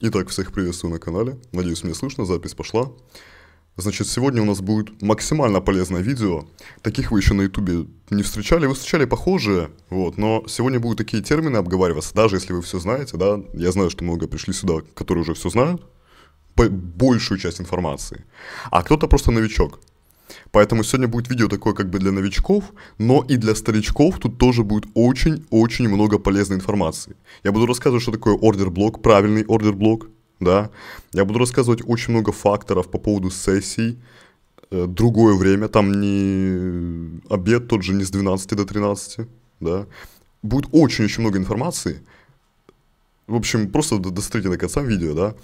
Итак, всех приветствую на канале. Надеюсь, мне слышно, запись пошла. Значит, сегодня у нас будет максимально полезное видео. Таких вы еще на ютубе не встречали. Вы встречали похожие, вот. Но сегодня будут такие термины обговариваться, даже если вы все знаете, да. Я знаю, что много пришли сюда, которые уже все знают. Большую часть информации. А кто-то просто новичок. Поэтому сегодня будет видео такое как бы для новичков, но и для старичков тут тоже будет очень-очень много полезной информации. Я буду рассказывать, что такое ордер-блок, правильный ордер-блок, да. Я буду рассказывать очень много факторов по поводу сессий, э, другое время, там не обед тот же не с 12 до 13, да. Будет очень-очень много информации. В общем, просто досмотрите до конца видео, да.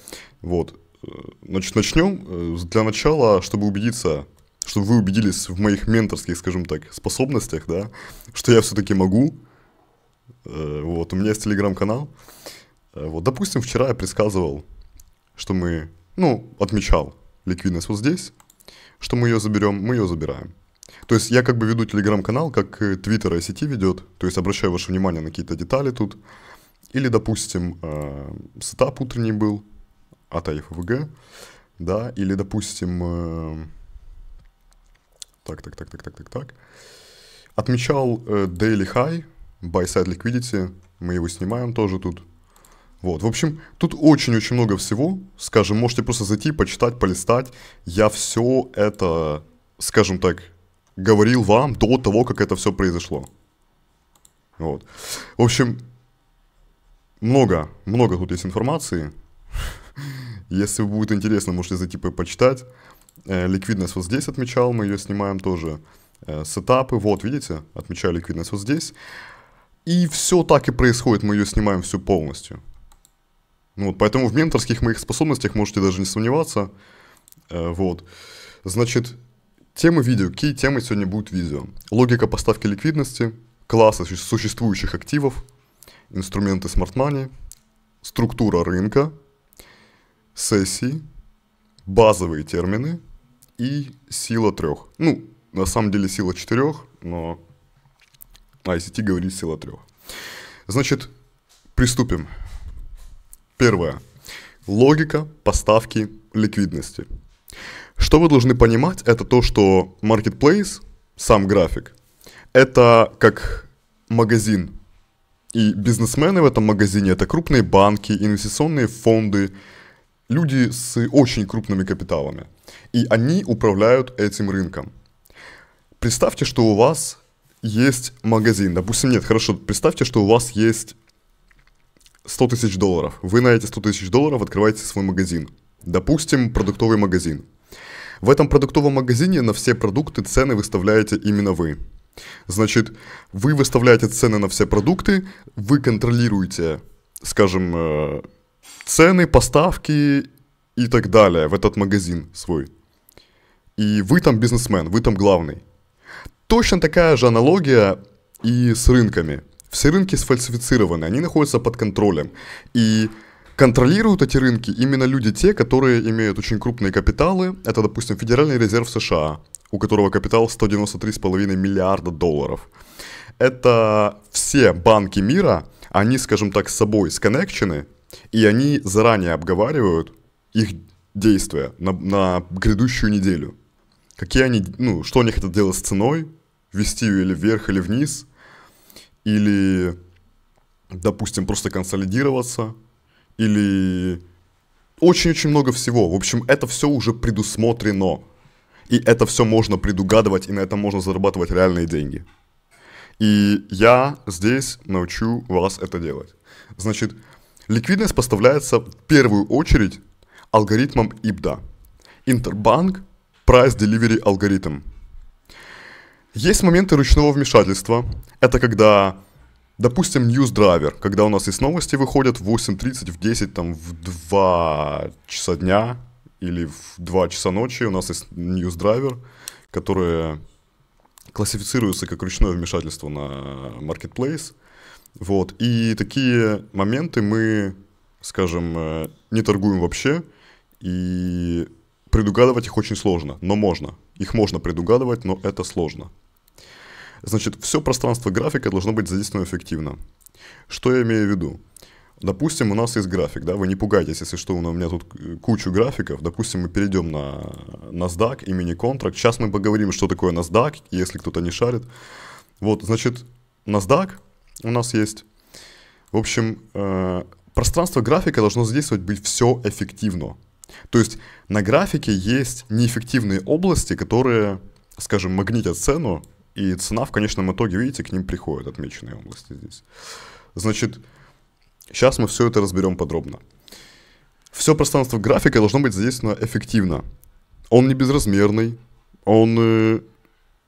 Вот. Э, значит, начнем. Э, для начала, чтобы убедиться, чтобы вы убедились в моих менторских, скажем так, способностях, да, что я все-таки могу. Э, вот, у меня есть телеграм-канал. Э, вот, допустим, вчера я предсказывал, что мы, ну, отмечал ликвидность вот здесь, что мы ее заберем, мы ее забираем. То есть я как бы веду телеграм-канал, как Твиттер и Сети ведет, то есть обращаю ваше внимание на какие-то детали тут. Или, допустим, э, сетап утренний был от АФВГ, да, или, допустим, э, так, так, так, так, так, так, так. Отмечал э, Daily High, Buy Side Liquidity. Мы его снимаем тоже тут. Вот, в общем, тут очень-очень много всего. Скажем, можете просто зайти, почитать, полистать. Я все это, скажем так, говорил вам до того, как это все произошло. Вот. В общем, много, много тут есть информации. Если будет интересно, можете зайти почитать. Э, ликвидность вот здесь отмечал, мы ее снимаем тоже. Э, сетапы, вот, видите, отмечаю ликвидность вот здесь. И все так и происходит, мы ее снимаем всю полностью. Ну, вот, поэтому в менторских моих способностях можете даже не сомневаться. Э, вот. Значит, темы видео, какие темы сегодня будут видео? Логика поставки ликвидности, классы существующих активов, инструменты смарт-мани, структура рынка, сессии – базовые термины и сила трех. Ну, на самом деле сила четырех, но ICT говорит сила трех. Значит, приступим. Первое. Логика поставки ликвидности. Что вы должны понимать, это то, что Marketplace, сам график, это как магазин. И бизнесмены в этом магазине – это крупные банки, инвестиционные фонды, люди с очень крупными капиталами, и они управляют этим рынком. Представьте, что у вас есть магазин, допустим, нет, хорошо, представьте, что у вас есть 100 тысяч долларов. Вы на эти 100 тысяч долларов открываете свой магазин. Допустим, продуктовый магазин. В этом продуктовом магазине на все продукты цены выставляете именно вы. Значит, вы выставляете цены на все продукты, вы контролируете, скажем, э, цены, поставки и так далее в этот магазин свой. И вы там бизнесмен, вы там главный. Точно такая же аналогия и с рынками. Все рынки сфальсифицированы, они находятся под контролем. И контролируют эти рынки именно люди те, которые имеют очень крупные капиталы. Это, допустим, Федеральный резерв США, у которого капитал 193,5 миллиарда долларов. Это все банки мира, они, скажем так, с собой сконнекчены, и они заранее обговаривают их действия на, на грядущую неделю. Какие они, ну, что они хотят делать с ценой, вести ее или вверх, или вниз, или, допустим, просто консолидироваться, или очень-очень много всего. В общем, это все уже предусмотрено. И это все можно предугадывать, и на этом можно зарабатывать реальные деньги. И я здесь научу вас это делать. Значит, Ликвидность поставляется в первую очередь алгоритмом ИБДА. Интербанк Price Delivery Algorithm. Есть моменты ручного вмешательства. Это когда, допустим, News Driver, когда у нас есть новости, выходят в 8.30, в 10, там, в 2 часа дня или в 2 часа ночи у нас есть News Driver, которые классифицируется как ручное вмешательство на marketplace – вот. И такие моменты мы, скажем, э, не торгуем вообще, и предугадывать их очень сложно, но можно. Их можно предугадывать, но это сложно. Значит, все пространство графика должно быть задействовано эффективно. Что я имею в виду? Допустим, у нас есть график, да, вы не пугайтесь, если что, у меня тут кучу графиков. Допустим, мы перейдем на NASDAQ и мини-контракт. Сейчас мы поговорим, что такое NASDAQ, если кто-то не шарит. Вот, значит, NASDAQ у нас есть. В общем, э, пространство графика должно задействовать быть все эффективно. То есть на графике есть неэффективные области, которые, скажем, магнитят цену, и цена в конечном итоге, видите, к ним приходит отмеченные области здесь. Значит, сейчас мы все это разберем подробно. Все пространство графика должно быть задействовано эффективно. Он не безразмерный, он э,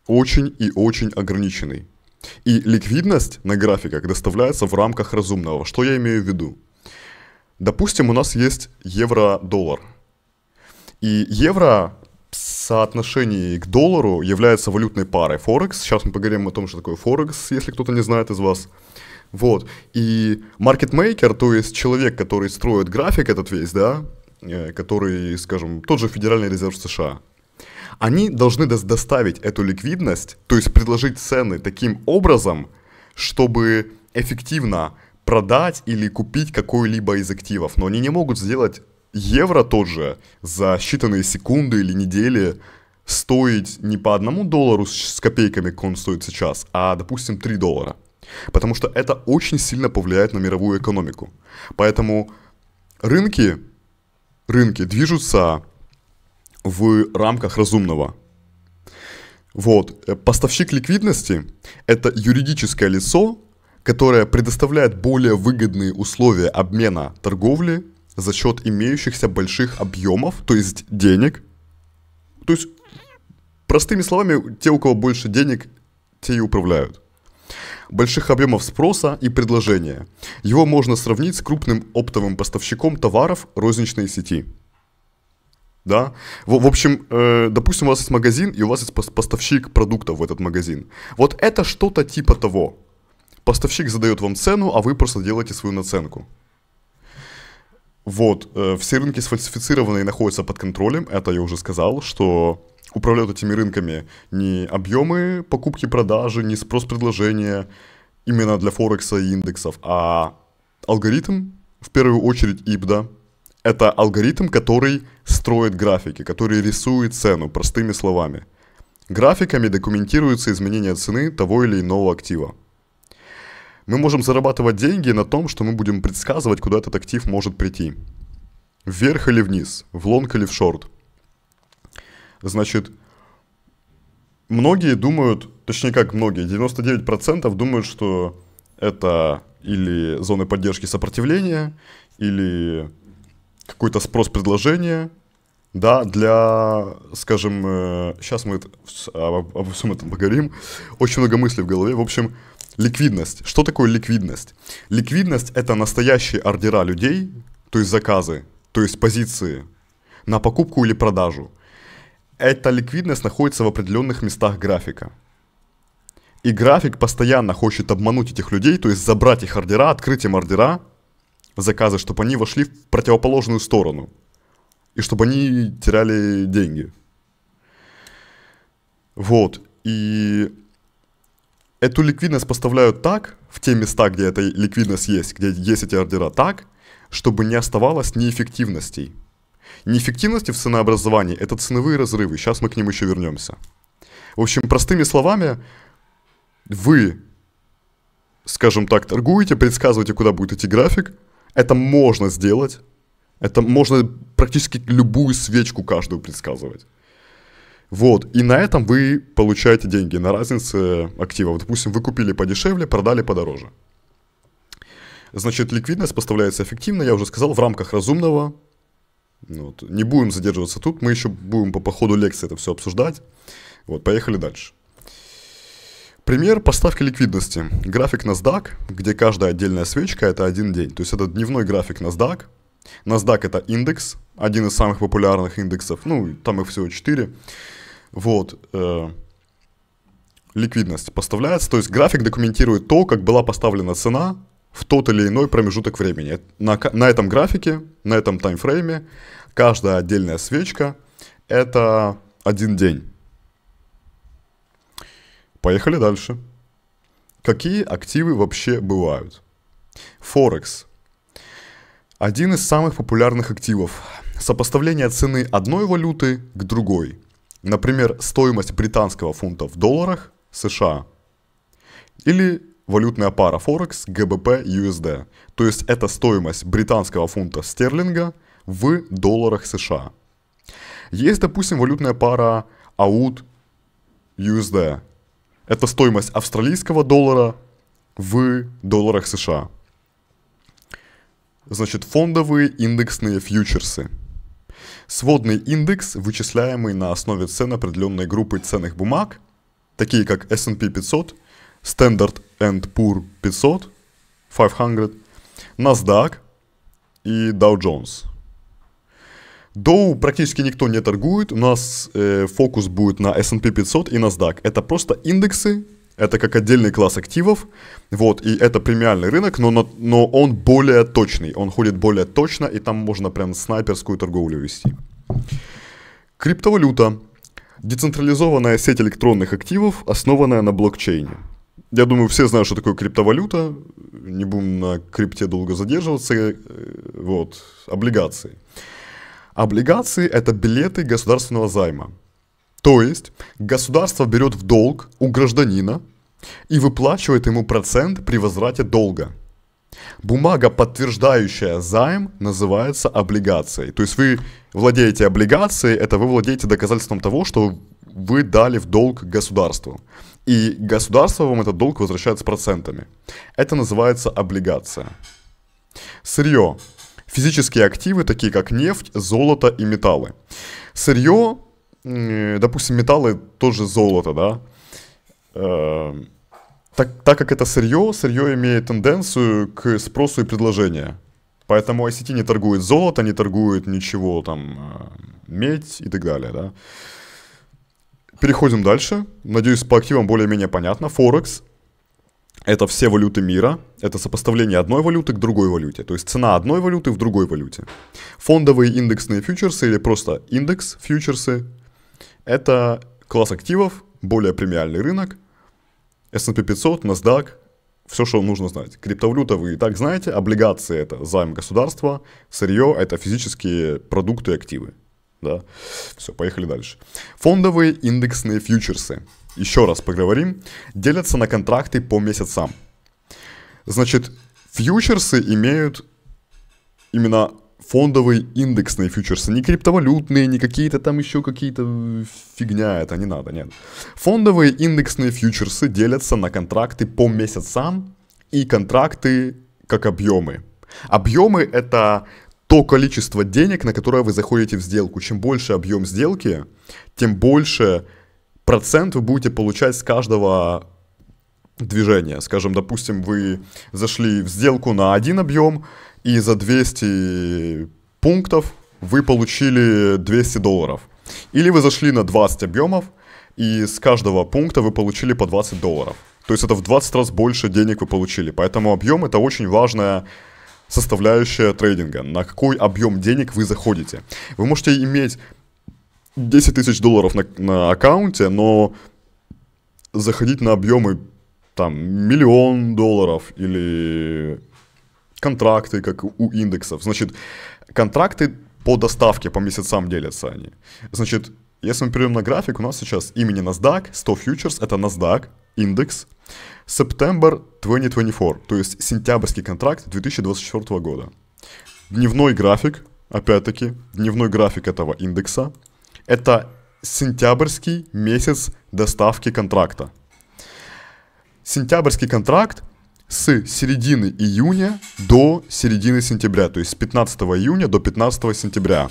очень и очень ограниченный. И ликвидность на графиках доставляется в рамках разумного. Что я имею в виду? Допустим, у нас есть евро-доллар. И евро в соотношении к доллару является валютной парой Форекс. Сейчас мы поговорим о том, что такое Форекс, если кто-то не знает из вас. Вот. И маркетмейкер, то есть человек, который строит график этот весь, да, э, который, скажем, тот же Федеральный резерв США, они должны доставить эту ликвидность, то есть предложить цены таким образом, чтобы эффективно продать или купить какой-либо из активов. Но они не могут сделать евро тот же за считанные секунды или недели стоить не по одному доллару с копейками, как он стоит сейчас, а, допустим, 3 доллара. Потому что это очень сильно повлияет на мировую экономику. Поэтому рынки, рынки движутся в рамках разумного. Вот. Э, поставщик ликвидности – это юридическое лицо, которое предоставляет более выгодные условия обмена торговли за счет имеющихся больших объемов, то есть денег. То есть, простыми словами, те, у кого больше денег, те и управляют. Больших объемов спроса и предложения. Его можно сравнить с крупным оптовым поставщиком товаров розничной сети – да? В, в общем, э, допустим, у вас есть магазин, и у вас есть поставщик продуктов в этот магазин. Вот это что-то типа того. Поставщик задает вам цену, а вы просто делаете свою наценку. Вот, э, все рынки сфальсифицированные находятся под контролем, это я уже сказал, что управляют этими рынками не объемы покупки-продажи, не спрос-предложения именно для Форекса и индексов, а алгоритм, в первую очередь ИБДА, это алгоритм, который строит графики, который рисует цену, простыми словами. Графиками документируются изменения цены того или иного актива. Мы можем зарабатывать деньги на том, что мы будем предсказывать, куда этот актив может прийти. Вверх или вниз, в лонг или в шорт. Значит, многие думают, точнее как многие, 99% думают, что это или зоны поддержки сопротивления, или какой-то спрос предложения, да, для, скажем, сейчас э, мы об, а, а, обо всем этом поговорим, очень много мыслей в голове, в общем, ликвидность. Что такое ликвидность? Ликвидность – это настоящие ордера людей, то есть заказы, то есть позиции на покупку или продажу. Эта ликвидность находится в определенных местах графика. И график постоянно хочет обмануть этих людей, то есть забрать их ордера, открыть им ордера – заказы, чтобы они вошли в противоположную сторону. И чтобы они теряли деньги. Вот. И эту ликвидность поставляют так, в те места, где эта ликвидность есть, где есть эти ордера, так, чтобы не оставалось неэффективностей. Неэффективности в ценообразовании – это ценовые разрывы. Сейчас мы к ним еще вернемся. В общем, простыми словами, вы, скажем так, торгуете, предсказываете, куда будет идти график, это можно сделать. Это можно практически любую свечку каждую предсказывать. Вот, и на этом вы получаете деньги на разнице активов. Допустим, вы купили подешевле, продали подороже. Значит, ликвидность поставляется эффективно, я уже сказал, в рамках разумного. Вот. Не будем задерживаться тут, мы еще будем по, по ходу лекции это все обсуждать. Вот, поехали дальше. Пример поставки ликвидности. График NASDAQ, где каждая отдельная свечка – это один день. То есть это дневной график NASDAQ. NASDAQ – это индекс, один из самых популярных индексов. Ну, там их всего четыре. Вот. Э, ликвидность поставляется. То есть график документирует то, как была поставлена цена в тот или иной промежуток времени. На, на этом графике, на этом таймфрейме каждая отдельная свечка – это один день. Поехали дальше. Какие активы вообще бывают? Форекс. Один из самых популярных активов. Сопоставление цены одной валюты к другой. Например, стоимость британского фунта в долларах США. Или валютная пара Форекс ГБП USD. То есть это стоимость британского фунта стерлинга в долларах США. Есть, допустим, валютная пара AUD USD, это стоимость австралийского доллара в долларах США. Значит, фондовые индексные фьючерсы. Сводный индекс, вычисляемый на основе цен определенной группы ценных бумаг, такие как S&P 500, Standard Poor 500, 500, NASDAQ и Dow Jones – Доу практически никто не торгует. У нас э, фокус будет на S&P 500 и NASDAQ. Это просто индексы, это как отдельный класс активов. Вот, и это премиальный рынок, но, но, но он более точный. Он ходит более точно, и там можно прям снайперскую торговлю вести. Криптовалюта. Децентрализованная сеть электронных активов, основанная на блокчейне. Я думаю, все знают, что такое криптовалюта. Не будем на крипте долго задерживаться. Э, вот, облигации. Облигации. Облигации – это билеты государственного займа. То есть государство берет в долг у гражданина и выплачивает ему процент при возврате долга. Бумага, подтверждающая займ, называется облигацией. То есть вы владеете облигацией, это вы владеете доказательством того, что вы дали в долг государству. И государство вам этот долг возвращает с процентами. Это называется облигация. Сырье физические активы, такие как нефть, золото и металлы. Сырье, допустим, металлы тоже золото, да, эм, так, так как это сырье, сырье имеет тенденцию к спросу и предложению. Поэтому ICT не торгует золото, не торгует ничего там, э, медь и так далее, да. Переходим дальше. Надеюсь, по активам более-менее понятно. Форекс это все валюты мира, это сопоставление одной валюты к другой валюте, то есть цена одной валюты в другой валюте. Фондовые индексные фьючерсы или просто индекс фьючерсы – это класс активов, более премиальный рынок, S&P 500, NASDAQ, все, что нужно знать. Криптовалюта вы и так знаете, облигации – это займ государства, сырье – это физические продукты и активы. Да? Все, поехали дальше. Фондовые индексные фьючерсы – еще раз поговорим, делятся на контракты по месяцам. Значит, фьючерсы имеют именно фондовые индексные фьючерсы, не криптовалютные, не какие-то там еще какие-то фигня, это не надо, нет. Фондовые индексные фьючерсы делятся на контракты по месяцам и контракты как объемы. Объемы это то количество денег, на которое вы заходите в сделку. Чем больше объем сделки, тем больше процент вы будете получать с каждого движения. Скажем, допустим, вы зашли в сделку на один объем, и за 200 пунктов вы получили 200 долларов. Или вы зашли на 20 объемов, и с каждого пункта вы получили по 20 долларов. То есть это в 20 раз больше денег вы получили. Поэтому объем это очень важная составляющая трейдинга, на какой объем денег вы заходите. Вы можете иметь 10 тысяч долларов на, на аккаунте, но заходить на объемы там миллион долларов или контракты, как у индексов. Значит, контракты по доставке, по месяцам делятся они. Значит, если мы перейдем на график, у нас сейчас имени NASDAQ, 100 фьючерс, это NASDAQ, индекс, September 2024, то есть сентябрьский контракт 2024 года. Дневной график, опять-таки, дневной график этого индекса – это сентябрьский месяц доставки контракта. Сентябрьский контракт с середины июня до середины сентября, то есть с 15 июня до 15 сентября.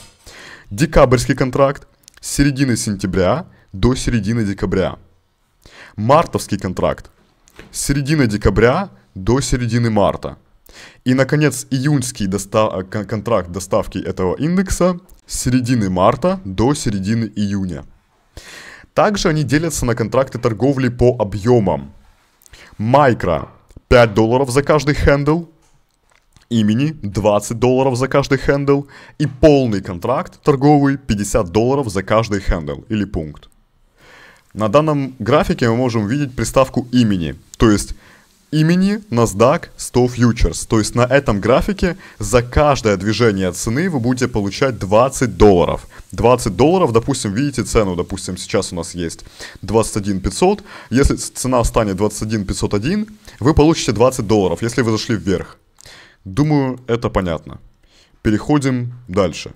Декабрьский контракт с середины сентября до середины декабря. Мартовский контракт с середины декабря до середины марта. И, наконец, июньский доста а, контракт доставки этого индекса с середины марта до середины июня. Также они делятся на контракты торговли по объемам. Майкро 5 долларов за каждый хендл, имени 20 долларов за каждый хендл и полный контракт торговый 50 долларов за каждый хендл или пункт. На данном графике мы можем видеть приставку имени, то есть имени NASDAQ 100 Futures. То есть на этом графике за каждое движение цены вы будете получать 20 долларов. 20 долларов, допустим, видите цену, допустим, сейчас у нас есть 21 500. Если цена станет 21 501, вы получите 20 долларов, если вы зашли вверх. Думаю, это понятно. Переходим дальше.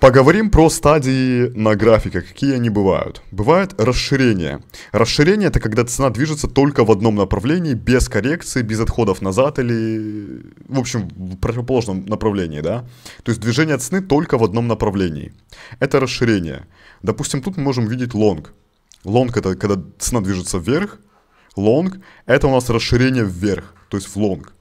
Поговорим про стадии на графике, какие они бывают. Бывает расширение. Расширение это когда цена движется только в одном направлении, без коррекции, без отходов назад или, в общем, в противоположном направлении, да? То есть движение цены только в одном направлении. Это расширение. Допустим, тут мы можем видеть лонг. Лонг это когда цена движется вверх, лонг это у нас расширение вверх, то есть в лонг.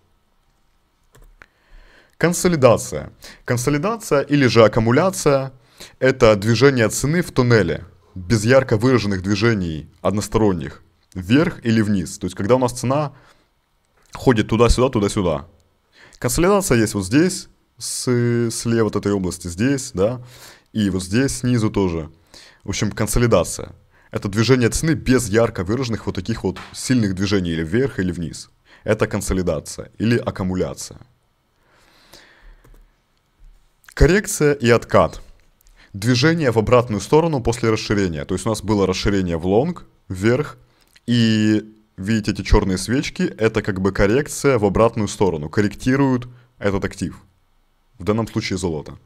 Консолидация. Консолидация или же аккумуляция – это движение цены в туннеле, без ярко выраженных движений односторонних, вверх или вниз. То есть, когда у нас цена ходит туда-сюда, туда-сюда. Консолидация есть вот здесь, с, слева от этой области, здесь, да, и вот здесь снизу тоже. В общем, консолидация. Это движение цены без ярко выраженных вот таких вот сильных движений или вверх, или вниз. Это консолидация или аккумуляция. Коррекция и откат. Движение в обратную сторону после расширения. То есть у нас было расширение в лонг, вверх, и видите эти черные свечки, это как бы коррекция в обратную сторону. Корректируют этот актив. В данном случае золото.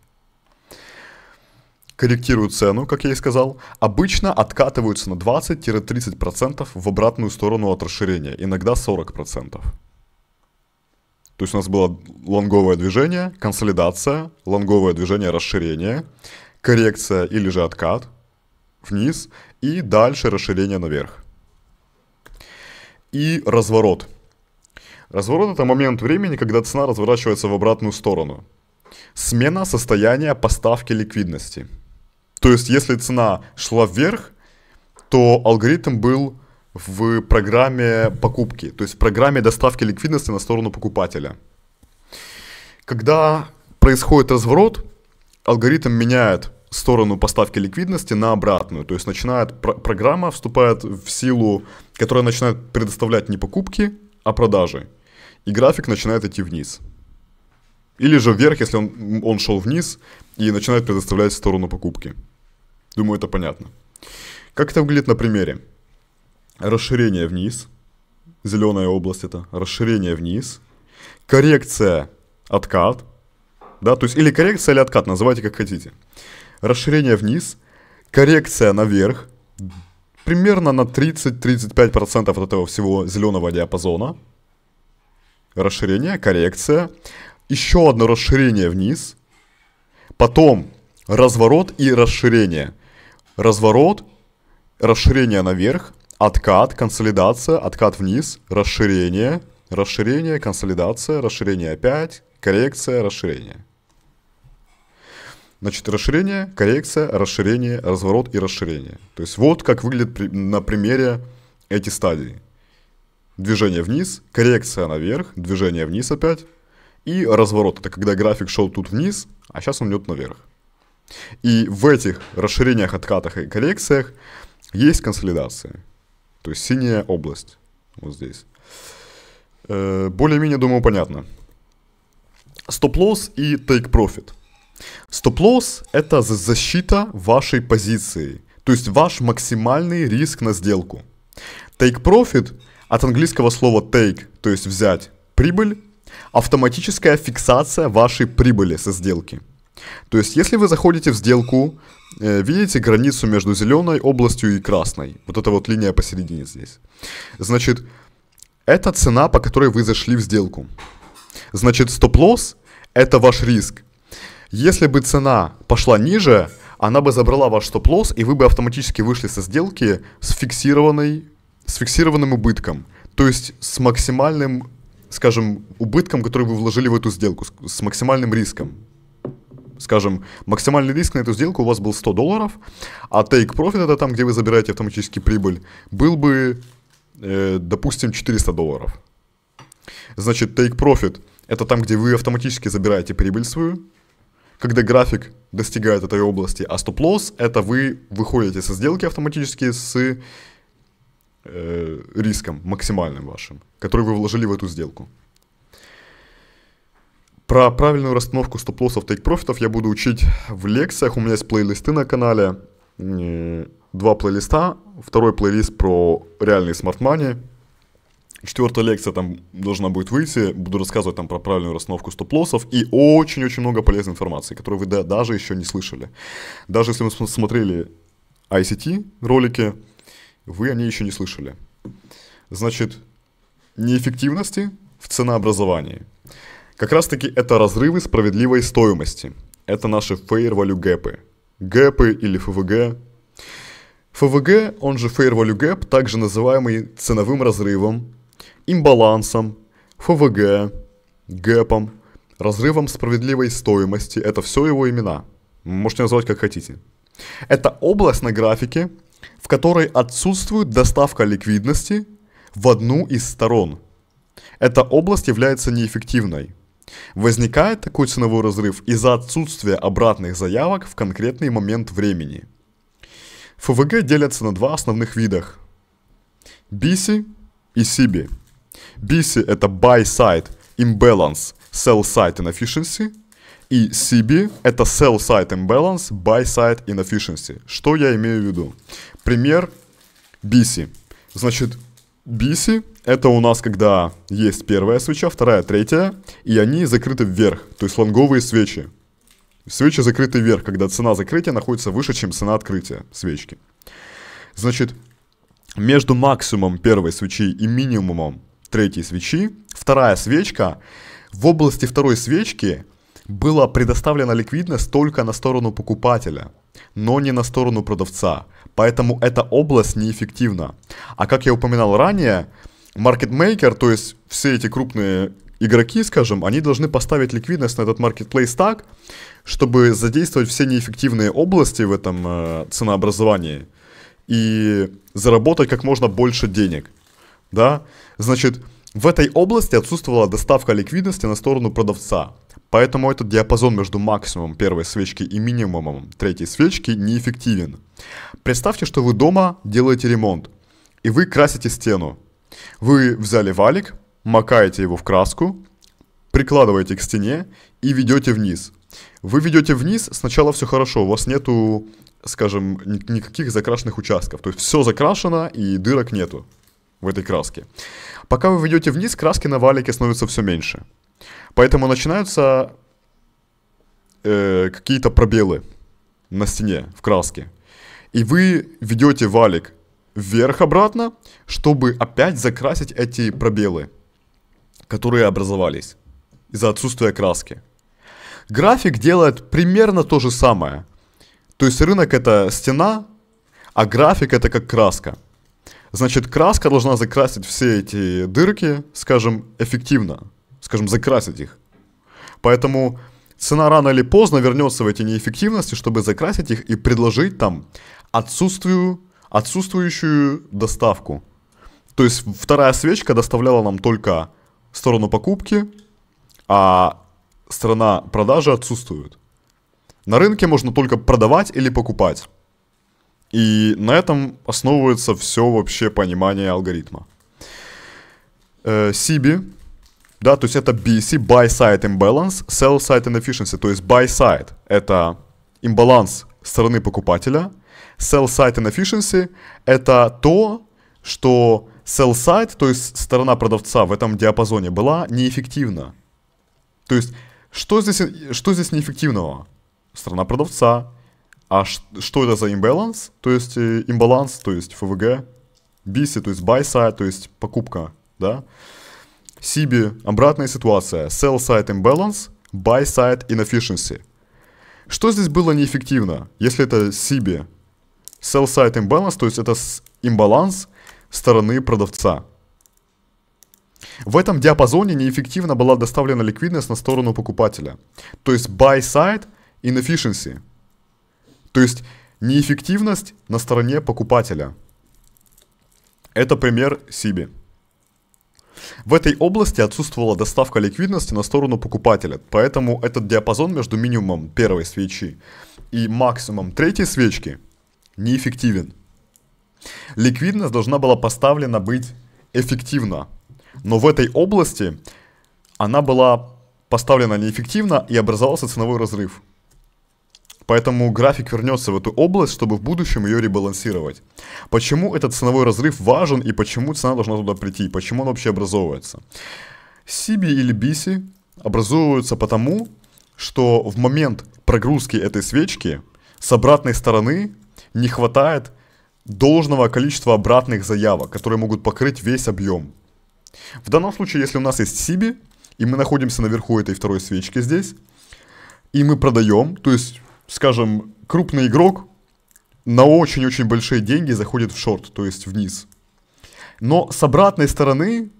Корректируют цену, как я и сказал. Обычно откатываются на 20-30% в обратную сторону от расширения, иногда 40%. То есть у нас было лонговое движение, консолидация, лонговое движение, расширение, коррекция или же откат вниз и дальше расширение наверх. И разворот. Разворот – это момент времени, когда цена разворачивается в обратную сторону. Смена состояния поставки ликвидности. То есть, если цена шла вверх, то алгоритм был в программе покупки, то есть в программе доставки ликвидности на сторону покупателя. Когда происходит разворот, алгоритм меняет сторону поставки ликвидности на обратную. То есть начинает пр- программа, вступает в силу, которая начинает предоставлять не покупки, а продажи. И график начинает идти вниз. Или же вверх, если он, он шел вниз и начинает предоставлять сторону покупки. Думаю, это понятно. Как это выглядит на примере? расширение вниз, зеленая область это, расширение вниз, коррекция, откат, да, то есть или коррекция, или откат, называйте как хотите. Расширение вниз, коррекция наверх, примерно на 30-35% от этого всего зеленого диапазона. Расширение, коррекция, еще одно расширение вниз, потом разворот и расширение. Разворот, расширение наверх, Откат, консолидация, откат вниз, расширение, расширение, консолидация, расширение опять, коррекция, расширение. Значит, расширение, коррекция, расширение, разворот и расширение. То есть вот как выглядит при, на примере эти стадии. Движение вниз, коррекция наверх, движение вниз опять. И разворот, это когда график шел тут вниз, а сейчас он идет наверх. И в этих расширениях, откатах и коррекциях есть консолидация. То есть синяя область. Вот здесь. Э, более-менее, думаю, понятно. Стоп-лосс и take-profit. Стоп-лосс – это защита вашей позиции. То есть ваш максимальный риск на сделку. Take-profit от английского слова take, то есть взять прибыль, автоматическая фиксация вашей прибыли со сделки. То есть, если вы заходите в сделку Э, видите границу между зеленой областью и красной? Вот эта вот линия посередине здесь. Значит, это цена, по которой вы зашли в сделку. Значит, стоп-лосс – это ваш риск. Если бы цена пошла ниже, она бы забрала ваш стоп-лосс, и вы бы автоматически вышли со сделки с, фиксированной, с фиксированным убытком. То есть с максимальным, скажем, убытком, который вы вложили в эту сделку, с максимальным риском скажем, максимальный риск на эту сделку у вас был 100 долларов, а take profit, это там, где вы забираете автоматически прибыль, был бы, э, допустим, 400 долларов. Значит, take profit – это там, где вы автоматически забираете прибыль свою, когда график достигает этой области, а stop loss – это вы выходите со сделки автоматически с э, риском максимальным вашим, который вы вложили в эту сделку. Про правильную расстановку стоп-лоссов, тейк-профитов я буду учить в лекциях. У меня есть плейлисты на канале. Э, два плейлиста. Второй плейлист про реальные смарт-мани. Четвертая лекция там должна будет выйти. Буду рассказывать там про правильную расстановку стоп-лоссов и очень-очень много полезной информации, которую вы даже еще не слышали. Даже если вы смотрели ICT ролики, вы о ней еще не слышали. Значит, неэффективности в ценообразовании – как раз таки это разрывы справедливой стоимости. Это наши fair value гэпы. Гэпы или FVG. FVG, он же fair value gap, также называемый ценовым разрывом, имбалансом, FVG, гэпом, разрывом справедливой стоимости. Это все его имена. Можете назвать как хотите. Это область на графике, в которой отсутствует доставка ликвидности в одну из сторон. Эта область является неэффективной. Возникает такой ценовой разрыв из-за отсутствия обратных заявок в конкретный момент времени. ФВГ делятся на два основных видах. BC и CB. BC это Buy Side Imbalance Sell Side Inefficiency и CB – это Sell Side Imbalance, Buy Side Inefficiency. Что я имею в виду? Пример BC. Значит, BC это у нас когда есть первая свеча, вторая, третья, и они закрыты вверх, то есть лонговые свечи. Свечи закрыты вверх, когда цена закрытия находится выше, чем цена открытия свечки. Значит, между максимумом первой свечи и минимумом третьей свечи, вторая свечка, в области второй свечки была предоставлена ликвидность только на сторону покупателя, но не на сторону продавца. Поэтому эта область неэффективна. А как я упоминал ранее, маркетмейкер, то есть все эти крупные игроки, скажем, они должны поставить ликвидность на этот маркетплейс так, чтобы задействовать все неэффективные области в этом э, ценообразовании и заработать как можно больше денег. Да? Значит, в этой области отсутствовала доставка ликвидности на сторону продавца. Поэтому этот диапазон между максимумом первой свечки и минимумом третьей свечки неэффективен. Представьте, что вы дома делаете ремонт, и вы красите стену. Вы взяли валик, макаете его в краску, прикладываете к стене и ведете вниз. Вы ведете вниз, сначала все хорошо, у вас нету, скажем, никаких закрашенных участков. То есть все закрашено и дырок нету в этой краске. Пока вы ведете вниз, краски на валике становится все меньше. Поэтому начинаются э, какие-то пробелы на стене в краске. И вы ведете валик вверх обратно, чтобы опять закрасить эти пробелы, которые образовались из-за отсутствия краски. График делает примерно то же самое. То есть рынок это стена, а график это как краска. Значит, краска должна закрасить все эти дырки, скажем, эффективно. Скажем, закрасить их. Поэтому цена рано или поздно вернется в эти неэффективности, чтобы закрасить их и предложить там отсутствию отсутствующую доставку. То есть вторая свечка доставляла нам только сторону покупки, а сторона продажи отсутствует. На рынке можно только продавать или покупать. И на этом основывается все вообще понимание алгоритма. Э, CB, да, то есть это BC, Buy Side Imbalance, Sell Side Inefficiency, то есть Buy Side – это имбаланс стороны покупателя Sell Side inefficiency — это то, что sell side, то есть сторона продавца в этом диапазоне была неэффективна. То есть, что здесь, что здесь неэффективного? Сторона продавца. А что это за imbalance? То есть, imbalance, э, то есть FVG, BC, то есть buy side, то есть покупка, да? CB, обратная ситуация. Sell side imbalance, buy side inefficiency. Что здесь было неэффективно, если это CB, Sell-side imbalance, то есть это имбаланс стороны продавца. В этом диапазоне неэффективно была доставлена ликвидность на сторону покупателя. То есть buy side inefficiency. То есть неэффективность на стороне покупателя. Это пример Сиби. В этой области отсутствовала доставка ликвидности на сторону покупателя, поэтому этот диапазон между минимумом первой свечи и максимумом третьей свечки – неэффективен. Ликвидность должна была поставлена быть эффективно. Но в этой области она была поставлена неэффективно и образовался ценовой разрыв. Поэтому график вернется в эту область, чтобы в будущем ее ребалансировать. Почему этот ценовой разрыв важен и почему цена должна туда прийти, почему он вообще образовывается? Сиби или биси образовываются потому, что в момент прогрузки этой свечки с обратной стороны не хватает должного количества обратных заявок, которые могут покрыть весь объем. В данном случае, если у нас есть Сиби, и мы находимся наверху этой второй свечки здесь, и мы продаем, то есть, скажем, крупный игрок на очень-очень большие деньги заходит в шорт, то есть вниз. Но с обратной стороны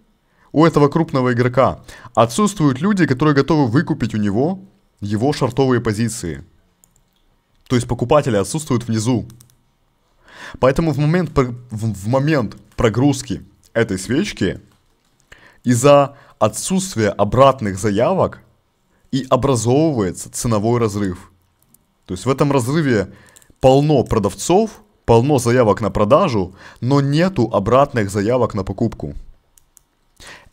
у этого крупного игрока отсутствуют люди, которые готовы выкупить у него его шортовые позиции – то есть покупатели отсутствуют внизу. Поэтому в момент, в момент прогрузки этой свечки из-за отсутствия обратных заявок и образовывается ценовой разрыв. То есть в этом разрыве полно продавцов, полно заявок на продажу, но нету обратных заявок на покупку.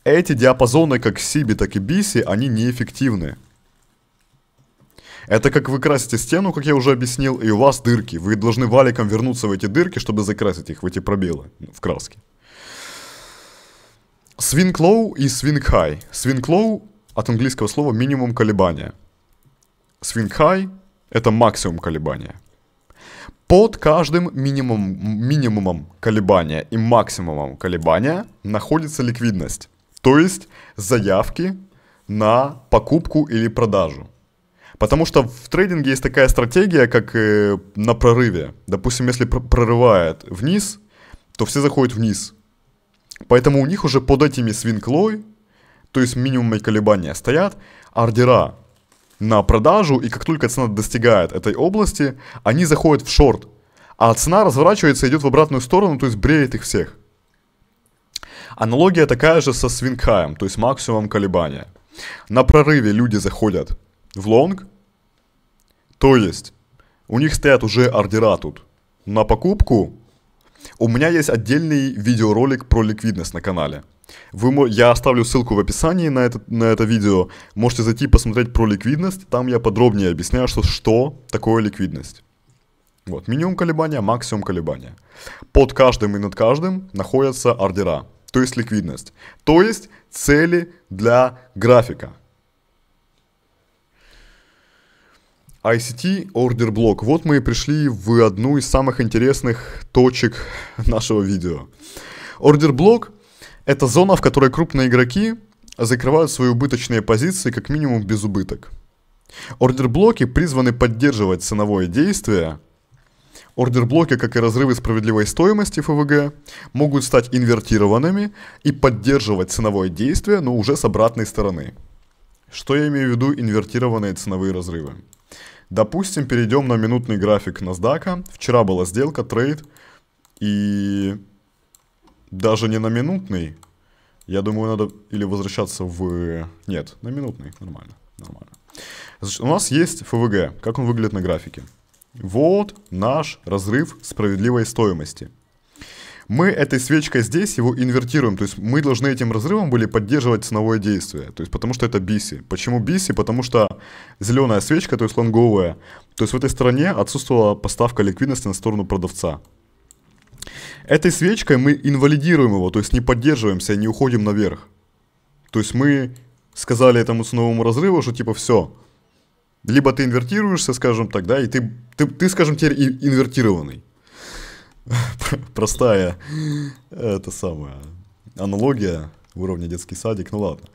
Эти диапазоны как Сиби, так и Биси, они неэффективны. Это как вы красите стену, как я уже объяснил, и у вас дырки. Вы должны валиком вернуться в эти дырки, чтобы закрасить их, в эти пробелы, в краске. Swing low и swing high. Swing low от английского слова минимум колебания. Swing high — это максимум колебания. Под каждым минимум, минимумом колебания и максимумом колебания находится ликвидность, то есть заявки на покупку или продажу. Потому что в трейдинге есть такая стратегия, как э, на прорыве. Допустим, если прорывает вниз, то все заходят вниз. Поэтому у них уже под этими свинклой, то есть минимумные колебания, стоят ордера на продажу, и как только цена достигает этой области, они заходят в шорт. А цена разворачивается, идет в обратную сторону, то есть бреет их всех. Аналогия такая же со свинкаем, то есть максимум колебания. На прорыве люди заходят в лонг. То есть у них стоят уже ордера тут на покупку. У меня есть отдельный видеоролик про ликвидность на канале. Вы, я оставлю ссылку в описании на это, на это видео. Можете зайти посмотреть про ликвидность. Там я подробнее объясняю, что, что такое ликвидность. Вот, минимум колебания, максимум колебания. Под каждым и над каждым находятся ордера, то есть ликвидность, то есть цели для графика. ICT Order Block. Вот мы и пришли в одну из самых интересных точек нашего видео. Order Block – это зона, в которой крупные игроки закрывают свои убыточные позиции как минимум без убыток. Ордерблоки призваны поддерживать ценовое действие. Ордерблоки, как и разрывы справедливой стоимости ФВГ, могут стать инвертированными и поддерживать ценовое действие, но уже с обратной стороны. Что я имею в виду инвертированные ценовые разрывы? Допустим, перейдем на минутный график NASDAQ. Вчера была сделка, трейд. И даже не на минутный. Я думаю, надо или возвращаться в... Нет, на минутный. Нормально, нормально. Значит, у нас есть ФВГ. Как он выглядит на графике? Вот наш разрыв справедливой стоимости мы этой свечкой здесь его инвертируем, то есть мы должны этим разрывом были поддерживать ценовое действие, то есть потому что это биси. Почему биси? Потому что зеленая свечка, то есть лонговая, то есть в этой стороне отсутствовала поставка ликвидности на сторону продавца. Этой свечкой мы инвалидируем его, то есть не поддерживаемся, не уходим наверх. То есть мы сказали этому ценовому разрыву, что типа все, либо ты инвертируешься, скажем так, да, и ты, ты, ты скажем, теперь инвертированный. простая, это самая аналогия уровня детский садик, ну ладно.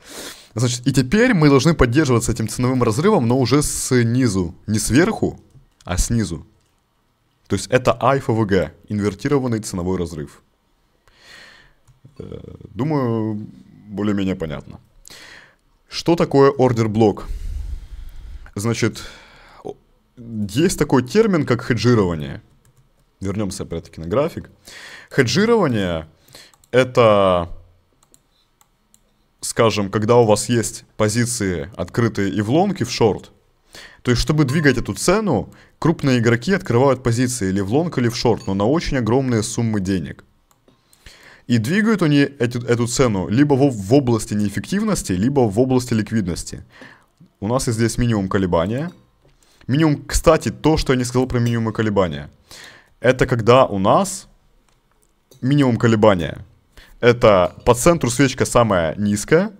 Значит, и теперь мы должны поддерживаться этим ценовым разрывом, но уже снизу. Не сверху, а снизу. То есть это АФВГ, инвертированный ценовой разрыв. Э, думаю, более-менее понятно. Что такое ордер-блок? Значит, есть такой термин, как хеджирование – Вернемся опять-таки на график. Хеджирование – это, скажем, когда у вас есть позиции открытые и в лонг, и в шорт. То есть, чтобы двигать эту цену, крупные игроки открывают позиции или в лонг, или в шорт, но на очень огромные суммы денег. И двигают они эту, эту цену либо в, в области неэффективности, либо в области ликвидности. У нас есть здесь минимум колебания. Минимум, кстати, то, что я не сказал про минимумы колебания. Это когда у нас минимум колебания. Это по центру свечка самая низкая,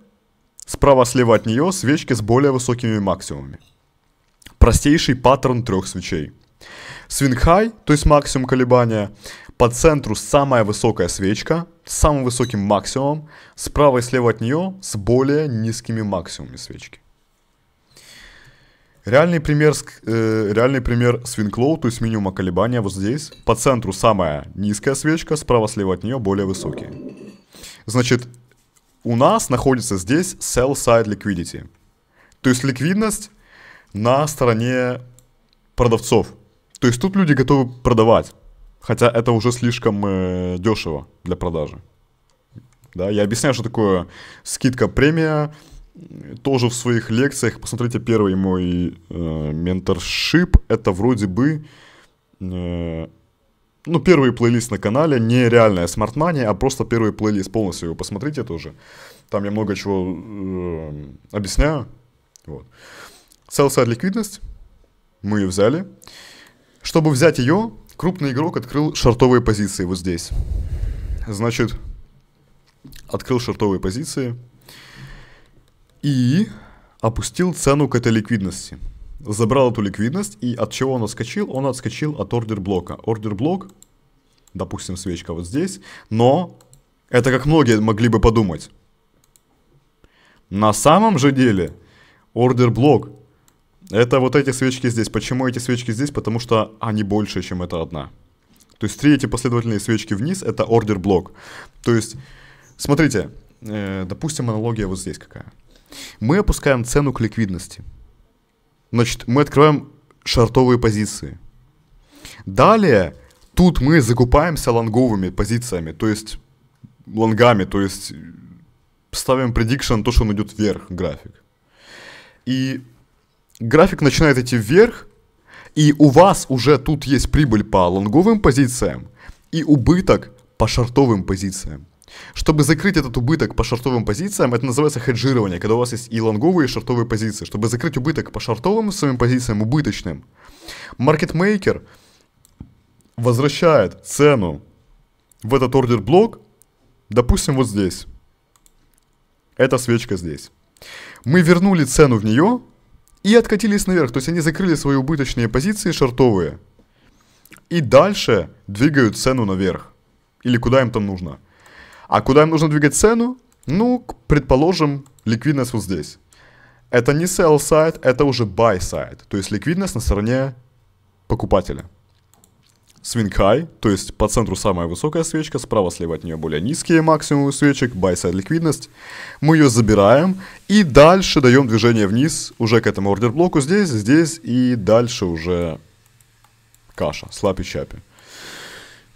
справа-слева от нее свечки с более высокими максимумами. Простейший паттерн трех свечей. Свингхай, то есть максимум колебания, по центру самая высокая свечка с самым высоким максимумом, справа и слева от нее с более низкими максимумами свечки. Реальный пример, э, реальный пример свинклоу, то есть минимума колебания вот здесь. По центру самая низкая свечка, справа-слева от нее более высокие. Значит, у нас находится здесь sell side liquidity. То есть ликвидность на стороне продавцов. То есть тут люди готовы продавать. Хотя это уже слишком э, дешево для продажи. Да, я объясняю, что такое скидка премия тоже в своих лекциях, посмотрите, первый мой э, менторшип, это вроде бы, э, ну, первый плейлист на канале, не реальная Smart Money, а просто первый плейлист полностью, его посмотрите тоже. Там я много чего э, объясняю. Вот. Sell-side ликвидность, мы ее взяли. Чтобы взять ее, крупный игрок открыл шортовые позиции вот здесь. Значит, открыл шортовые позиции – и опустил цену к этой ликвидности. Забрал эту ликвидность, и от чего он отскочил? Он отскочил от ордер блока. Ордер блок, допустим, свечка вот здесь, но это как многие могли бы подумать. На самом же деле, ордер блок это вот эти свечки здесь. Почему эти свечки здесь? Потому что они больше, чем эта одна. То есть три эти последовательные свечки вниз это ордер блок. То есть, смотрите, э, допустим, аналогия вот здесь какая. Мы опускаем цену к ликвидности. Значит, мы открываем шортовые позиции. Далее, тут мы закупаемся лонговыми позициями, то есть лонгами, то есть ставим prediction то, что он идет вверх, график. И график начинает идти вверх, и у вас уже тут есть прибыль по лонговым позициям и убыток по шортовым позициям. Чтобы закрыть этот убыток по шортовым позициям, это называется хеджирование, когда у вас есть и лонговые, и шортовые позиции. Чтобы закрыть убыток по шортовым своим позициям, убыточным, маркетмейкер возвращает цену в этот ордер-блок, допустим, вот здесь. Эта свечка здесь. Мы вернули цену в нее и откатились наверх. То есть они закрыли свои убыточные позиции шортовые. И дальше двигают цену наверх. Или куда им там нужно. А куда им нужно двигать цену? Ну, предположим, ликвидность вот здесь. Это не sell side, это уже buy side. То есть ликвидность на стороне покупателя. Swing high, то есть по центру самая высокая свечка, справа слева от нее более низкие максимумы свечек, buy side ликвидность. Мы ее забираем и дальше даем движение вниз уже к этому ордер блоку здесь, здесь и дальше уже каша, слапи-чапи.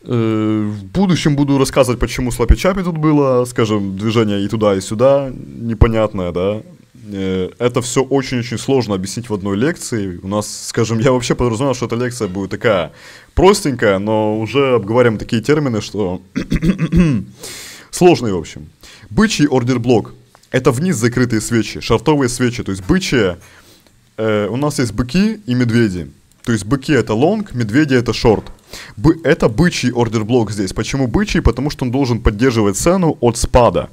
Э, в будущем буду рассказывать, почему с тут было, скажем, движение и туда, и сюда, непонятное, да. Э, это все очень-очень сложно объяснить в одной лекции. У нас, скажем, я вообще подразумевал, что эта лекция будет такая простенькая, но уже обговариваем такие термины, что... Сложные, в общем. Бычий ордерблок. Это вниз закрытые свечи, шартовые свечи, то есть бычья. Э, у нас есть быки и медведи. То есть быки это лонг, медведи это шорт. Бы это бычий ордер блок здесь. Почему бычий? Потому что он должен поддерживать цену от спада.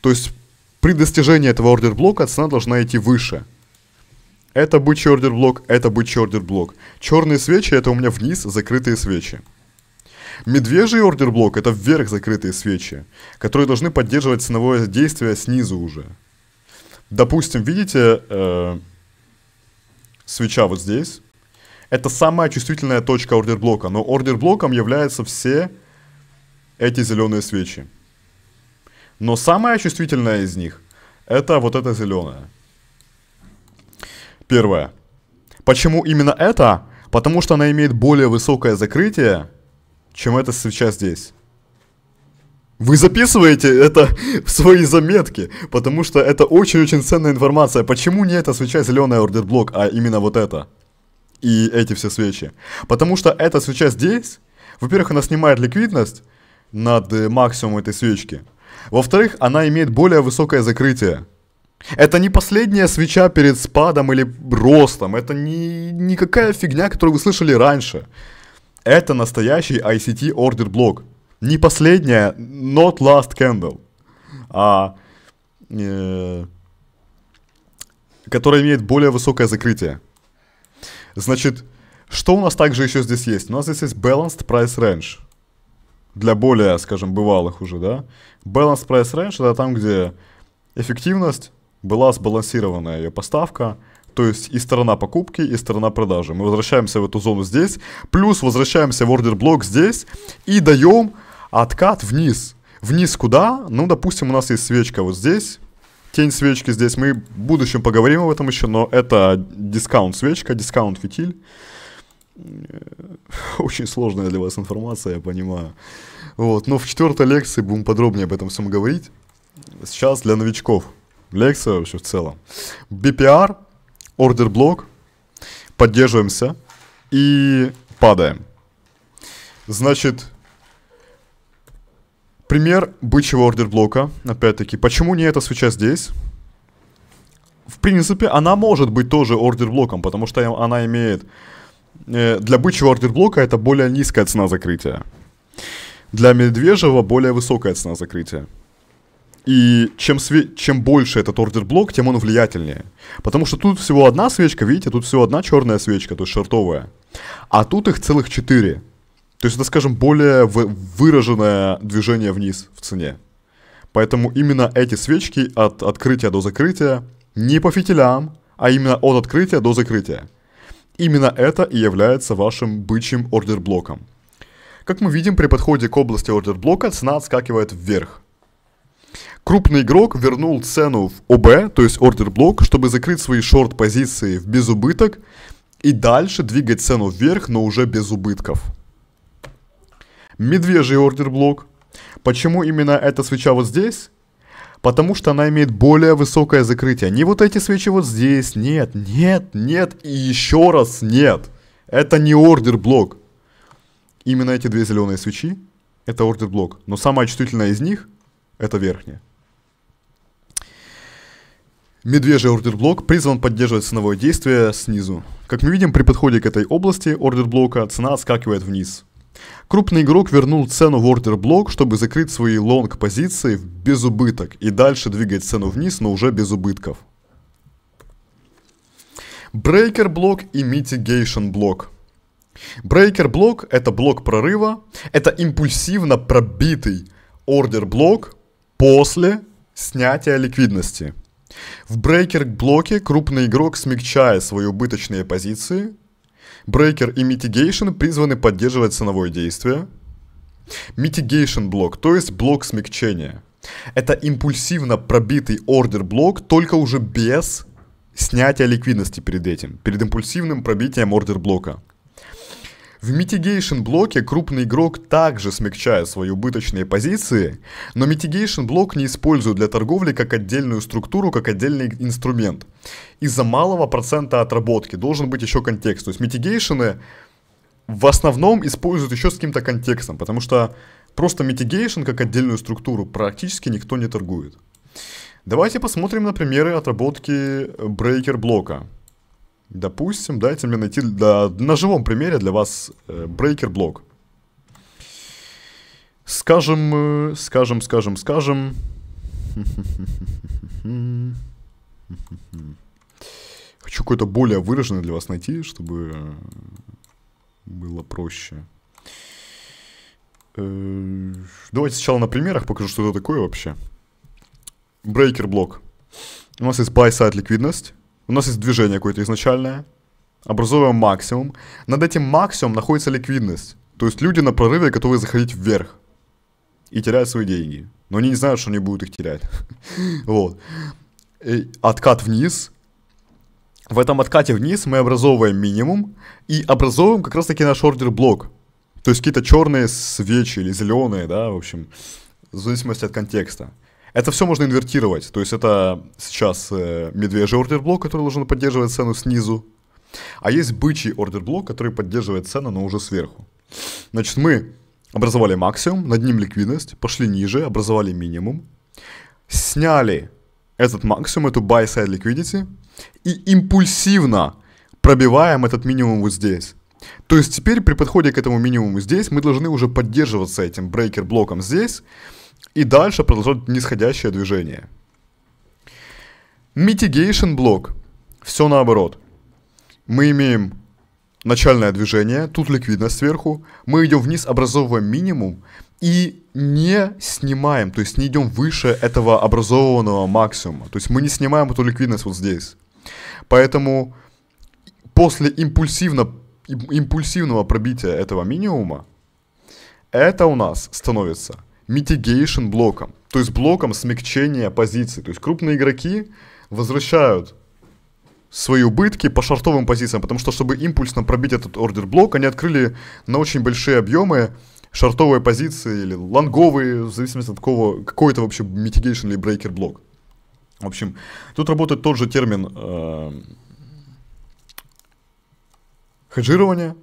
То есть при достижении этого ордер блока цена должна идти выше. Это бычий ордер блок, это бычий ордер блок. Черные свечи это у меня вниз закрытые свечи. Медвежий ордер блок это вверх закрытые свечи, которые должны поддерживать ценовое действие снизу уже. Допустим, видите э, свеча вот здесь это самая чувствительная точка ордер-блока, но ордер-блоком являются все эти зеленые свечи. Но самая чувствительная из них это вот эта зеленая. Первое. Почему именно это? Потому что она имеет более высокое закрытие, чем эта свеча здесь. Вы записываете это в свои заметки, потому что это очень-очень ценная информация. Почему не эта свеча зеленая ордер блок, а именно вот эта? и эти все свечи. Потому что эта свеча здесь, во-первых, она снимает ликвидность над э, максимумом этой свечки. Во-вторых, она имеет более высокое закрытие. Это не последняя свеча перед спадом или ростом. Это не никакая фигня, которую вы слышали раньше. Это настоящий ICT Order Block. Не последняя, not last candle. А... Э, которая имеет более высокое закрытие. Значит, что у нас также еще здесь есть? У нас здесь есть Balanced Price Range. Для более, скажем, бывалых уже, да? Balanced Price Range — это там, где эффективность была сбалансированная ее поставка, то есть и сторона покупки, и сторона продажи. Мы возвращаемся в эту зону здесь, плюс возвращаемся в ордер блок здесь и даем откат вниз. Вниз куда? Ну, допустим, у нас есть свечка вот здесь, Тень свечки здесь, мы в будущем поговорим об этом еще, но это дискаунт свечка, дискаунт фитиль. Э, очень сложная для вас информация, я понимаю. Вот, но в четвертой лекции будем подробнее об этом всем говорить. Сейчас для новичков лекция вообще в целом. BPR, ордер блок, поддерживаемся и падаем. Значит, Пример бычьего ордер-блока, опять-таки. Почему не эта свеча здесь? В принципе, она может быть тоже ордер-блоком, потому что она имеет... Э, для бычьего ордер-блока это более низкая цена закрытия. Для медвежьего более высокая цена закрытия. И чем, све- чем больше этот ордер-блок, тем он влиятельнее. Потому что тут всего одна свечка, видите, тут всего одна черная свечка, то есть шортовая, А тут их целых четыре. То есть это, скажем, более выраженное движение вниз в цене. Поэтому именно эти свечки от открытия до закрытия не по фитилям, а именно от открытия до закрытия. Именно это и является вашим бычьим ордерблоком. Как мы видим, при подходе к области ордерблока цена отскакивает вверх. Крупный игрок вернул цену в ОБ, то есть ордерблок, чтобы закрыть свои шорт-позиции в безубыток и дальше двигать цену вверх, но уже без убытков. Медвежий ордер блок. Почему именно эта свеча вот здесь? Потому что она имеет более высокое закрытие. Не вот эти свечи вот здесь. Нет, нет, нет и еще раз нет. Это не ордер блок. Именно эти две зеленые свечи это ордер блок. Но самая чувствительная из них это верхняя. Медвежий ордер-блок призван поддерживать ценовое действие снизу. Как мы видим, при подходе к этой области ордер-блока цена отскакивает вниз. Крупный игрок вернул цену в ордер блок, чтобы закрыть свои лонг позиции без убыток и дальше двигать цену вниз, но уже без убытков. Брейкер блок и митигейшн блок. Брейкер блок это блок прорыва, это импульсивно пробитый ордер блок после снятия ликвидности. В брейкер блоке крупный игрок смягчает свои убыточные позиции, Breaker и Mitigation призваны поддерживать ценовое действие. Mitigation блок, то есть блок смягчения. Это импульсивно пробитый ордер блок, только уже без снятия ликвидности перед этим, перед импульсивным пробитием ордер блока. В mitigation блоке крупный игрок также смягчает свои убыточные позиции, но mitigation блок не используют для торговли как отдельную структуру, как отдельный инструмент. Из-за малого процента отработки должен быть еще контекст. То есть mitigation в основном используют еще с каким-то контекстом, потому что просто mitigation как отдельную структуру практически никто не торгует. Давайте посмотрим на примеры отработки брейкер э, блока. Допустим, дайте мне найти для, на живом примере для вас брейкер-блок. Э, э, скажем, скажем, скажем, скажем. Хочу какой-то более выраженный для вас найти, чтобы э, было проще. Давайте сначала на примерах покажу, что это такое вообще. Брейкер-блок. У нас есть buy-side ликвидность. У нас есть движение какое-то изначальное. Образовываем максимум. Над этим максимумом находится ликвидность. То есть люди на прорыве готовы заходить вверх. И теряют свои деньги. Но они не знают, что они будут их терять. Вот. Откат вниз. В этом откате вниз мы образовываем минимум. И образовываем как раз таки наш ордер-блок. То есть какие-то черные свечи или зеленые, да, в общем, в зависимости от контекста. Это все можно инвертировать. То есть это сейчас э, медвежий ордер-блок, который должен поддерживать цену снизу. А есть бычий ордер-блок, который поддерживает цену, но уже сверху. Значит, мы образовали максимум, над ним ликвидность, пошли ниже, образовали минимум, сняли этот максимум, эту buy-side liquidity, и импульсивно пробиваем этот минимум вот здесь. То есть теперь при подходе к этому минимуму здесь мы должны уже поддерживаться этим брейкер-блоком здесь, и дальше продолжает нисходящее движение. Mitigation блок. Все наоборот. Мы имеем начальное движение, тут ликвидность сверху, мы идем вниз, образовываем минимум и не снимаем, то есть не идем выше этого образованного максимума. То есть мы не снимаем эту ликвидность вот здесь. Поэтому после импульсивно, импульсивного пробития этого минимума это у нас становится mitigation блоком, то есть блоком смягчения позиций. То есть крупные игроки возвращают свои убытки по шортовым позициям, потому что, чтобы импульсно пробить этот ордер блок, они открыли на очень большие объемы шортовые позиции или лонговые, в зависимости от какого, какой это вообще mitigation или breaker блок. В общем, тут работает тот же термин э, хеджирование,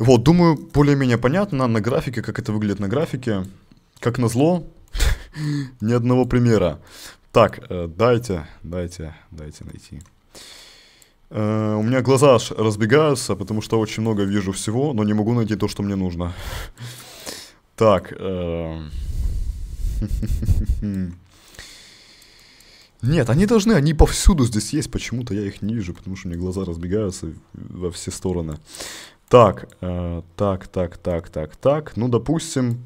вот, думаю, более-менее понятно на графике, как это выглядит на графике. Как назло, ни одного примера. Так, э, дайте, дайте, дайте найти. Э, у меня глаза аж разбегаются, потому что очень много вижу всего, но не могу найти то, что мне нужно. Так. Э, Нет, они должны, они повсюду здесь есть, почему-то я их не вижу, потому что у меня глаза разбегаются во все стороны. Так, э, так, так, так, так, так. Ну, допустим,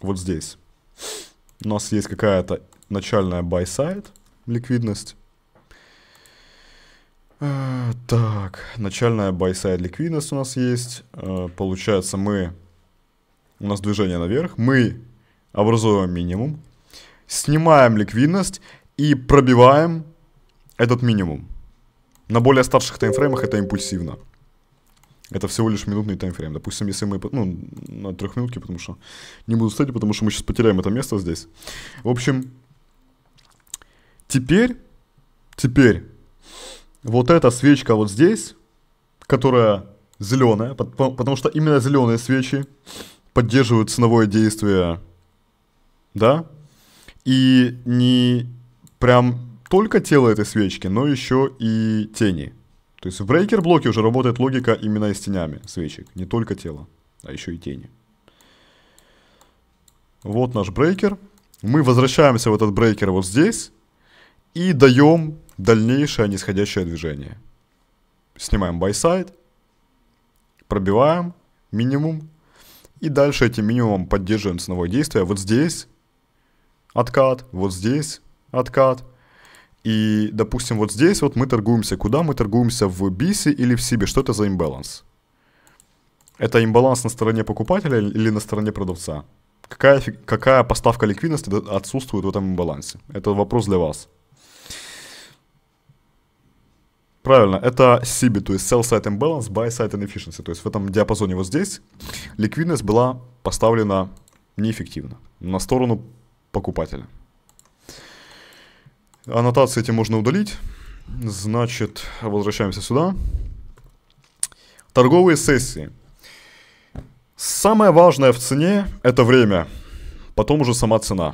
вот здесь. У нас есть какая-то начальная buy-side ликвидность. Э, так, начальная buy-side ликвидность у нас есть. Э, получается, мы... У нас движение наверх. Мы образуем минимум. Снимаем ликвидность и пробиваем этот минимум. На более старших таймфреймах это импульсивно это всего лишь минутный таймфрейм. Допустим, если мы, ну, на трехминутке, потому что не буду стоять, потому что мы сейчас потеряем это место здесь. В общем, теперь, теперь, вот эта свечка вот здесь, которая зеленая, потому что именно зеленые свечи поддерживают ценовое действие, да, и не прям только тело этой свечки, но еще и тени. То есть в брейкер-блоке уже работает логика именно и с тенями свечек. Не только тело, а еще и тени. Вот наш брейкер. Мы возвращаемся в этот брейкер вот здесь. И даем дальнейшее нисходящее движение. Снимаем байсайд. Пробиваем минимум. И дальше этим минимумом поддерживаем ценовое действие. Вот здесь откат, вот здесь откат. И, допустим, вот здесь вот мы торгуемся. Куда мы торгуемся? В BISе или в SIBе? Что это за имбаланс? Это имбаланс на стороне покупателя или на стороне продавца? Какая, какая поставка ликвидности отсутствует в этом имбалансе? Это вопрос для вас. Правильно, это SIBI, то есть Sell Side Imbalance, Buy Side Inefficiency. То есть в этом диапазоне вот здесь ликвидность была поставлена неэффективно, на сторону покупателя. Аннотации эти можно удалить. Значит, возвращаемся сюда. Торговые сессии. Самое важное в цене – это время. Потом уже сама цена.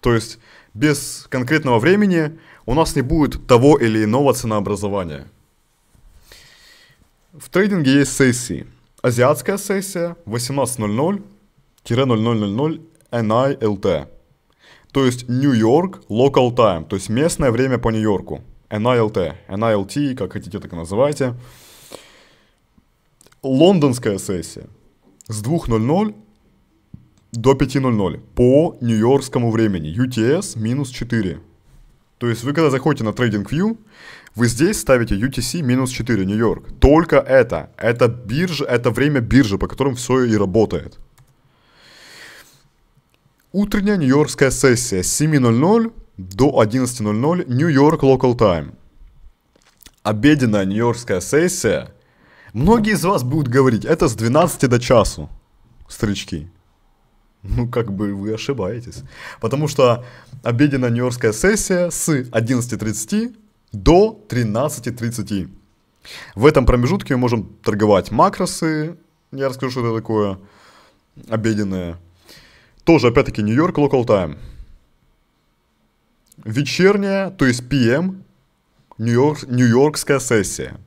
То есть без конкретного времени у нас не будет того или иного ценообразования. В трейдинге есть сессии. Азиатская сессия 18.00-0000 NILT. То есть Нью-Йорк Local Time, то есть местное время по Нью-Йорку. NILT, NILT, как хотите, так и называйте. Лондонская сессия с 2.00 до 5.00 по нью-йоркскому времени. UTS минус 4. То есть вы когда заходите на TradingView, вы здесь ставите UTC минус 4 Нью-Йорк. Только это. Это биржа, это время биржи, по которым все и работает. Утренняя нью-йоркская сессия с 7.00 до 11.00 Нью-Йорк Local Time. Обеденная нью-йоркская сессия. Многие из вас будут говорить, это с 12 до часу, старички. Ну, как бы вы ошибаетесь. Потому что обеденная нью-йоркская сессия с 11.30 до 13.30. В этом промежутке мы можем торговать макросы, я расскажу, что это такое, Обеденная тоже, опять-таки, Нью-Йорк Local Time. Вечерняя, то есть PM, Нью-Йорк, Нью-Йоркская сессия.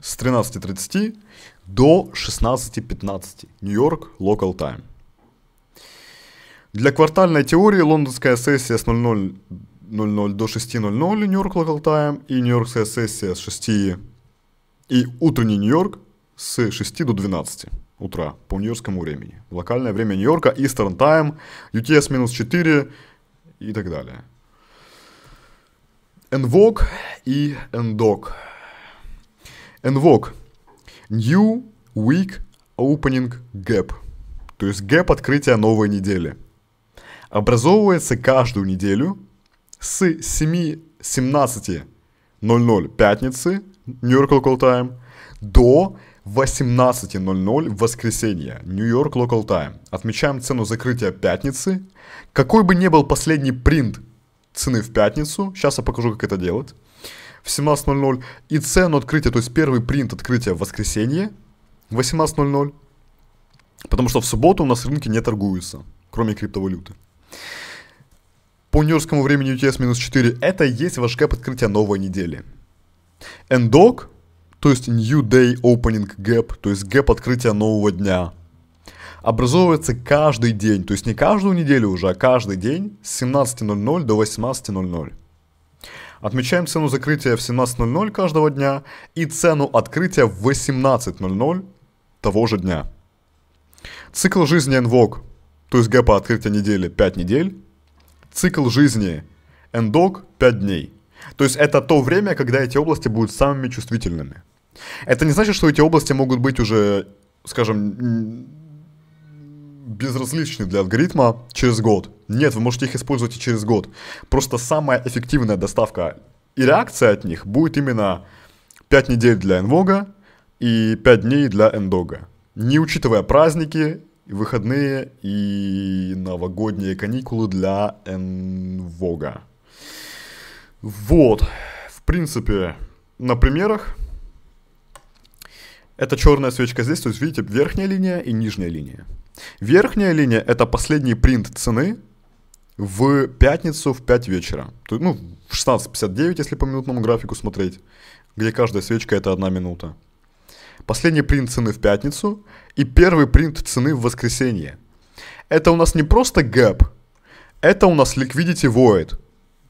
С 13.30 до 16.15. Нью-Йорк Local Time. Для квартальной теории лондонская сессия с 00:00 до 6.00 Нью-Йорк Local Time и нью-йоркская сессия с 6 и утренний Нью-Йорк с 6 до 12 утра по нью-йоркскому времени. Локальное время Нью-Йорка, Eastern Time, UTS минус 4 и так далее. NVOG и NDOG. NVOG. New Week Opening Gap. То есть гэп открытия новой недели. Образовывается каждую неделю с 7.17.00 пятницы, New York Local Time, до в 18.00 в воскресенье, Нью-Йорк Local Time. Отмечаем цену закрытия пятницы. Какой бы ни был последний принт цены в пятницу, сейчас я покажу, как это делать, в 17.00, и цену открытия, то есть первый принт открытия в воскресенье, в 18.00, потому что в субботу у нас рынки не торгуются, кроме криптовалюты. По нью-йоркскому времени UTS-4 это и есть ваш кэп открытия новой недели. Эндок то есть New Day Opening Gap, то есть гэп открытия нового дня, образовывается каждый день, то есть не каждую неделю уже, а каждый день с 17.00 до 18.00. Отмечаем цену закрытия в 17.00 каждого дня и цену открытия в 18.00 того же дня. Цикл жизни NVOG, то есть гэпа открытия недели 5 недель, цикл жизни NDOG 5 дней. То есть это то время, когда эти области будут самыми чувствительными. Это не значит, что эти области могут быть уже, скажем, безразличны для алгоритма через год. Нет, вы можете их использовать и через год. Просто самая эффективная доставка и реакция от них будет именно 5 недель для NVOG и 5 дней для NDOG. Не учитывая праздники, выходные и новогодние каникулы для NVOG. Вот, в принципе, на примерах это черная свечка здесь, то есть видите верхняя линия и нижняя линия. Верхняя линия это последний принт цены в пятницу в 5 вечера. То, ну, в 16.59, если по минутному графику смотреть, где каждая свечка это одна минута. Последний принт цены в пятницу и первый принт цены в воскресенье. Это у нас не просто гэп, это у нас liquidity void.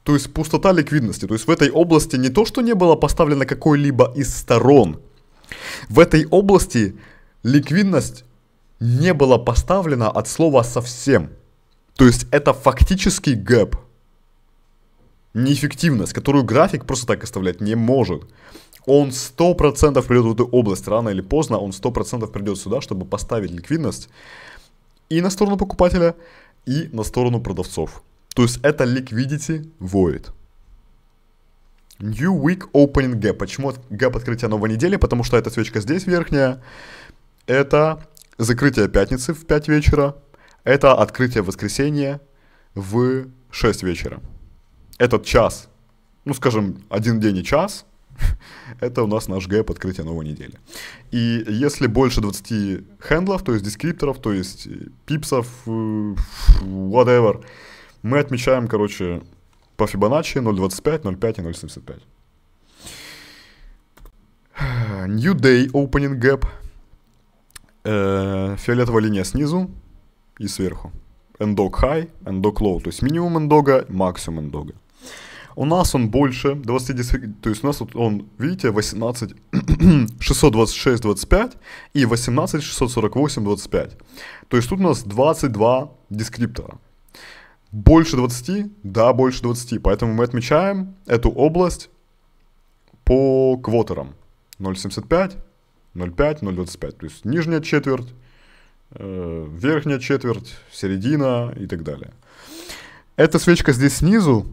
То есть пустота ликвидности. То есть в этой области не то, что не было поставлено какой-либо из сторон – в этой области ликвидность не была поставлена от слова совсем. То есть это фактически гэп. Неэффективность, которую график просто так оставлять не может. Он 100% придет в эту область, рано или поздно он 100% придет сюда, чтобы поставить ликвидность и на сторону покупателя, и на сторону продавцов. То есть это liquidity void. New Week Opening Gap. Почему гэп открытия новой недели? Потому что эта свечка здесь верхняя. Это закрытие пятницы в 5 вечера. Это открытие воскресенья в 6 вечера. Этот час, ну скажем, один день и час, это у нас наш гэп открытия новой недели. И если больше 20 хендлов, то есть дескрипторов, то есть пипсов, э, whatever, мы отмечаем, короче, по Фибоначчи 0.25, 0.5 и 0.75. New Day Opening Gap. Э, фиолетовая линия снизу и сверху. Endog High, Endog Low. То есть минимум эндога, максимум эндога. У нас он больше 20, то есть у нас вот он, видите, 18, 626,25 и 18, 648, То есть тут у нас 22 дескриптора. Больше 20? Да, больше 20. Поэтому мы отмечаем эту область по квотерам. 0,75, 0,5, 0,25. То есть нижняя четверть, э, верхняя четверть, середина и так далее. Эта свечка здесь снизу,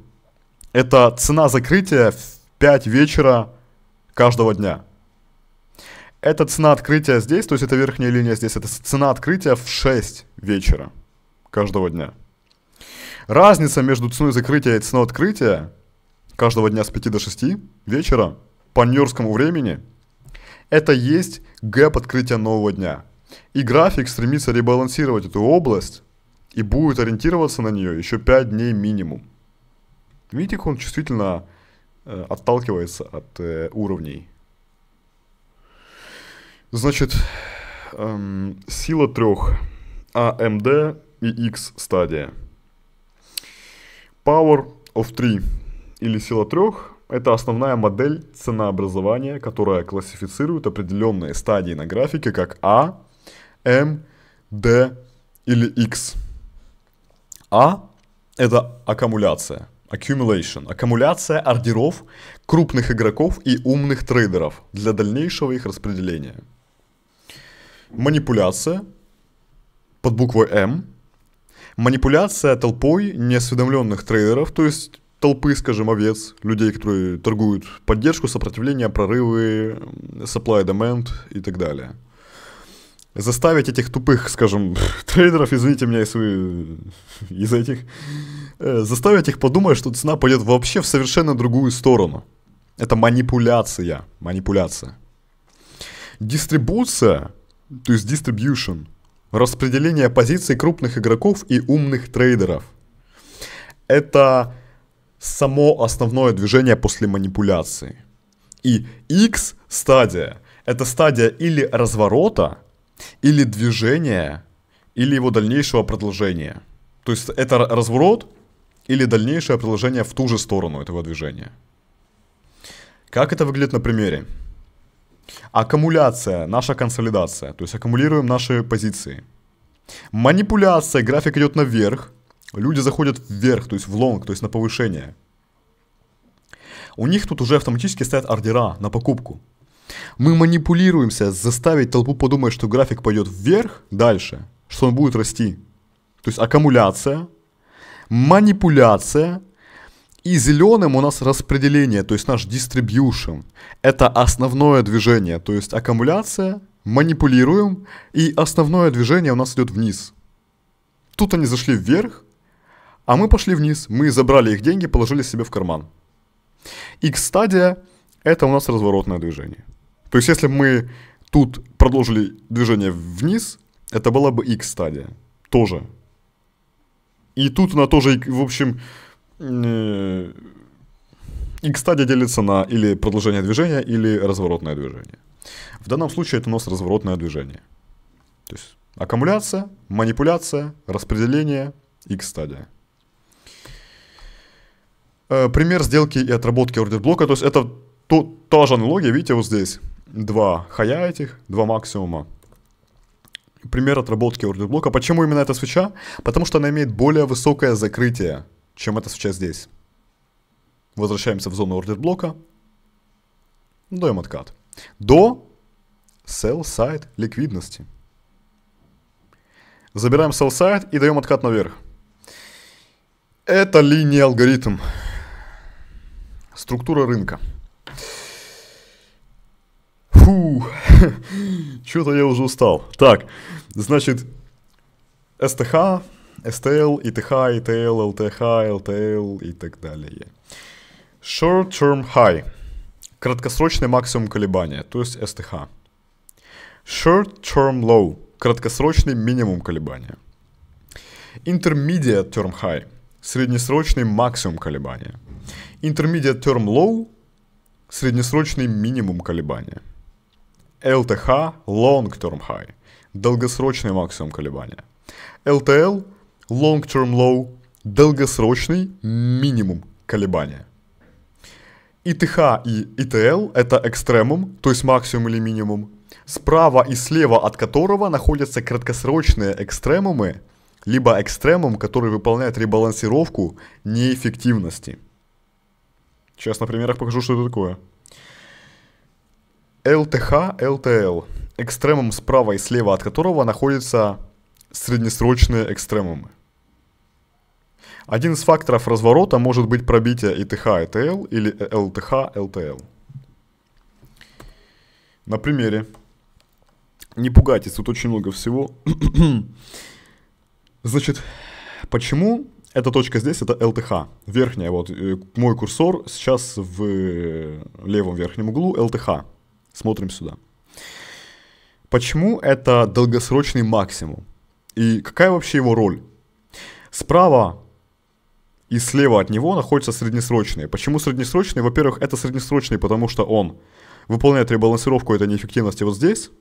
это цена закрытия в 5 вечера каждого дня. Это цена открытия здесь, то есть это верхняя линия здесь, это цена открытия в 6 вечера каждого дня. Разница между ценой закрытия и ценой открытия каждого дня с 5 до 6 вечера по нью-йоркскому времени – это есть гэп открытия нового дня. И график стремится ребалансировать эту область и будет ориентироваться на нее еще 5 дней минимум. Видите, как он чувствительно э, отталкивается от э, уровней. Значит, эм, сила трех АМД и X стадия. Power of three или сила трех – это основная модель ценообразования, которая классифицирует определенные стадии на графике как А, М, Д или X. А – это аккумуляция, accumulation, аккумуляция ордеров крупных игроков и умных трейдеров для дальнейшего их распределения. Манипуляция под буквой М манипуляция толпой неосведомленных трейдеров, то есть толпы, скажем, овец, людей, которые торгуют поддержку, сопротивление, прорывы, supply, demand и так далее. Заставить этих тупых, скажем, трейдеров, извините меня, если вы из этих, э, заставить их подумать, что цена пойдет вообще в совершенно другую сторону. Это манипуляция, манипуляция. Дистрибуция, то есть distribution – распределение позиций крупных игроков и умных трейдеров. Это само основное движение после манипуляции. И X стадия – это стадия или разворота, или движения, или его дальнейшего продолжения. То есть это разворот или дальнейшее продолжение в ту же сторону этого движения. Как это выглядит на примере? Аккумуляция, наша консолидация, то есть аккумулируем наши позиции. Манипуляция, график идет наверх, люди заходят вверх, то есть в лонг, то есть на повышение. У них тут уже автоматически стоят ордера на покупку. Мы манипулируемся заставить толпу подумать, что график пойдет вверх дальше, что он будет расти. То есть аккумуляция, манипуляция и зеленым у нас распределение, то есть наш distribution. Это основное движение, то есть аккумуляция, манипулируем, и основное движение у нас идет вниз. Тут они зашли вверх, а мы пошли вниз, мы забрали их деньги, положили себе в карман. X-стадия – это у нас разворотное движение. То есть если бы мы тут продолжили движение вниз, это была бы X-стадия тоже. И тут она тоже, в общем, Э, и, стадия делится на или продолжение движения, или разворотное движение. В данном случае это у нас разворотное движение. То есть аккумуляция, манипуляция, распределение, X-стадия. Э, пример сделки и отработки ордер-блока. То есть это то, та же аналогия, видите, вот здесь. Два хая этих, два максимума. Пример отработки ордер-блока. Почему именно эта свеча? Потому что она имеет более высокое закрытие чем это сейчас здесь. Возвращаемся в зону ордер блока. Даем откат. До sell side ликвидности. Забираем sell side и даем откат наверх. Это линия алгоритм. Структура рынка. Фу, что-то я уже устал. Так, значит, СТХ STL, ETH, ETL, LTH, LTL и так далее. Short-term high. Краткосрочный максимум колебания, то есть STH. Short-term low. Краткосрочный минимум колебания. Intermediate term high. Среднесрочный максимум колебания. Intermediate term low. Среднесрочный минимум колебания. LTH long term high. Долгосрочный максимум колебания. LTL long-term low, долгосрочный минимум колебания. ИТХ и ИТЛ – это экстремум, то есть максимум или минимум, справа и слева от которого находятся краткосрочные экстремумы, либо экстремум, который выполняет ребалансировку неэффективности. Сейчас на примерах покажу, что это такое. ЛТХ, ЛТЛ – экстремум справа и слева от которого находятся среднесрочные экстремумы. Один из факторов разворота может быть пробитие ИТХ ИТЛ или ЛТХ ЛТЛ. На примере. Не пугайтесь, тут очень много всего. Значит, почему эта точка здесь, это ЛТХ, верхняя, вот э, мой курсор сейчас в э, левом верхнем углу ЛТХ. Смотрим сюда. Почему это долгосрочный максимум? И какая вообще его роль? Справа и слева от него находятся среднесрочные. Почему среднесрочные? Во-первых, это среднесрочные, потому что он выполняет ребалансировку этой неэффективности вот здесь.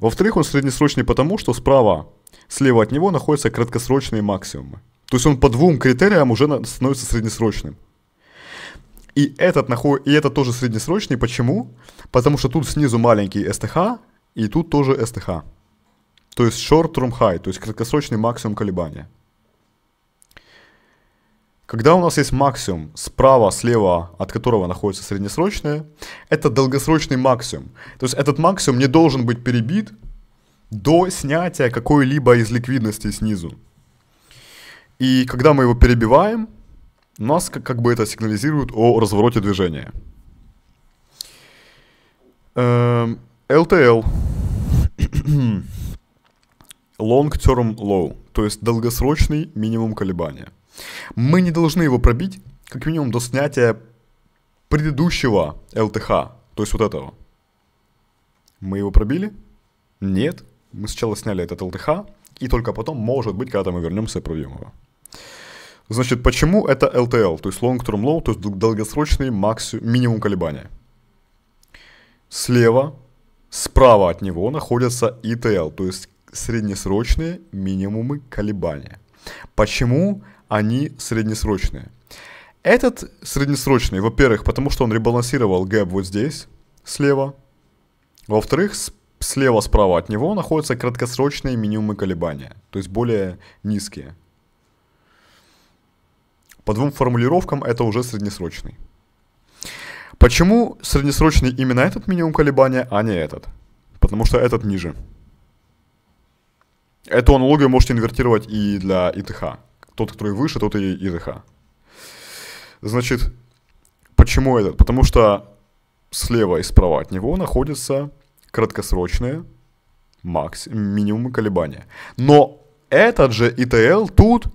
Во-вторых, он среднесрочный потому, что справа, слева от него находятся краткосрочные максимумы. То есть он по двум критериям уже становится среднесрочным. И этот, наход... и этот тоже среднесрочный. Почему? Потому что тут снизу маленький СТХ, и тут тоже СТХ. То есть short-term high, то есть краткосрочный максимум колебания. Когда у нас есть максимум справа, слева, от которого находится среднесрочное, это долгосрочный максимум. То есть этот максимум не должен быть перебит до снятия какой-либо из ликвидности снизу. И когда мы его перебиваем, нас как, как бы это сигнализирует о развороте движения. Эм, LTL. Long Term Low, то есть долгосрочный минимум колебания. Мы не должны его пробить, как минимум, до снятия предыдущего ЛТХ, то есть вот этого. Мы его пробили? Нет. Мы сначала сняли этот ЛТХ, и только потом, может быть, когда мы вернемся и пробьем его. Значит, почему это LTL, то есть Long Term Low, то есть долгосрочный максимум, минимум колебания? Слева, справа от него находятся ETL, то есть среднесрочные минимумы колебания. Почему они среднесрочные. Этот среднесрочный, во-первых, потому что он ребалансировал гэп вот здесь, слева. Во-вторых, слева справа от него находятся краткосрочные минимумы колебания, то есть более низкие. По двум формулировкам это уже среднесрочный. Почему среднесрочный именно этот минимум колебания, а не этот? Потому что этот ниже. Эту аналогию можете инвертировать и для ИТХ тот, который выше, тот и ИДХ. Значит, почему это? Потому что слева и справа от него находятся краткосрочные макс, минимумы колебания. Но этот же ИТЛ тут,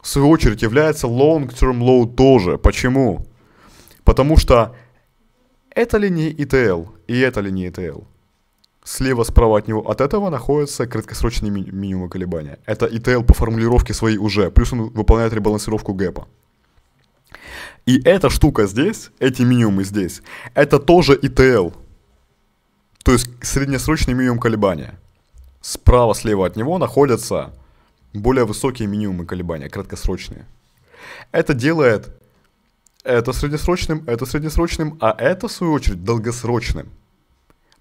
в свою очередь, является long-term low тоже. Почему? Потому что эта линия ИТЛ и эта линия ИТЛ. Слева, справа от него, от этого находится краткосрочные ми- минимумы колебания. Это ETL по формулировке своей уже, плюс он выполняет ребалансировку гэпа. И эта штука здесь, эти минимумы здесь, это тоже ETL. То есть среднесрочный минимум колебания. Справа, слева от него находятся более высокие минимумы колебания, краткосрочные. Это делает это среднесрочным, это среднесрочным, а это, в свою очередь, долгосрочным.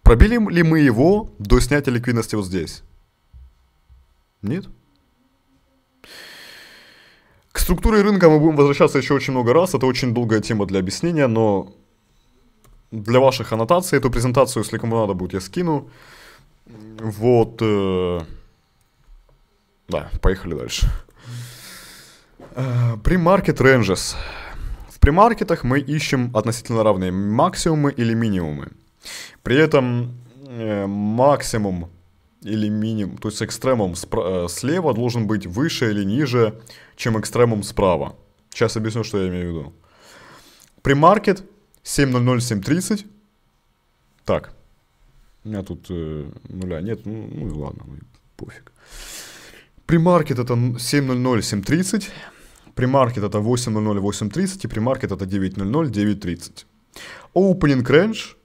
Пробили ли мы его до снятия ликвидности вот здесь? Нет? К структуре рынка мы будем возвращаться еще очень много раз. Это очень долгая тема для объяснения, но для ваших аннотаций эту презентацию, если кому надо будет, я скину. Вот. Э, да, поехали дальше. Э, Примаркет market ranges. В примаркетах мы ищем относительно равные максимумы или минимумы. При этом э, максимум или минимум, то есть экстремум э, слева должен быть выше или ниже, чем экстремум справа. Сейчас объясню, что я имею в виду. Примаркет 7.00, 7.30. Так. У меня тут э, нуля нет, ну, ну и ладно, ну, пофиг. Примаркет это 7.00, 7.30. Примаркет это 8.00, 8.30. И примаркет это 9.00, 9.30. Opening range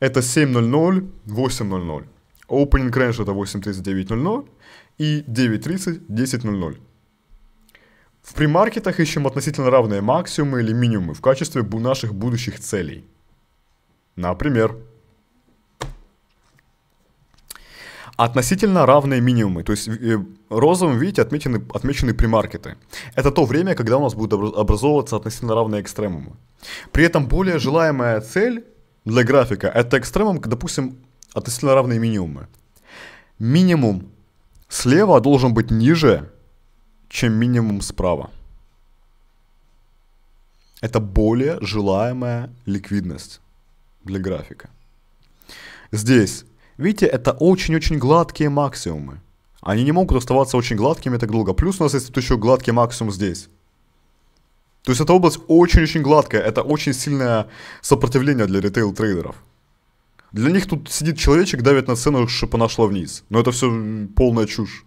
это 7.00, 8.00. Opening range это 8.39.00 и 9.30, 10.00. В примаркетах ищем относительно равные максимумы или минимумы в качестве наших будущих целей. Например, относительно равные минимумы. То есть э, розовым, видите, отмечены, отмечены примаркеты. Это то время, когда у нас будут образовываться относительно равные экстремумы. При этом более желаемая цель для графика это экстремум, допустим, относительно равные минимумы. Минимум слева должен быть ниже, чем минимум справа. Это более желаемая ликвидность для графика. Здесь, видите, это очень-очень гладкие максимумы. Они не могут оставаться очень гладкими так долго. Плюс у нас есть еще гладкий максимум здесь. То есть эта область очень-очень гладкая, это очень сильное сопротивление для ритейл-трейдеров. Для них тут сидит человечек, давит на цену, чтобы она шла вниз. Но это все полная чушь.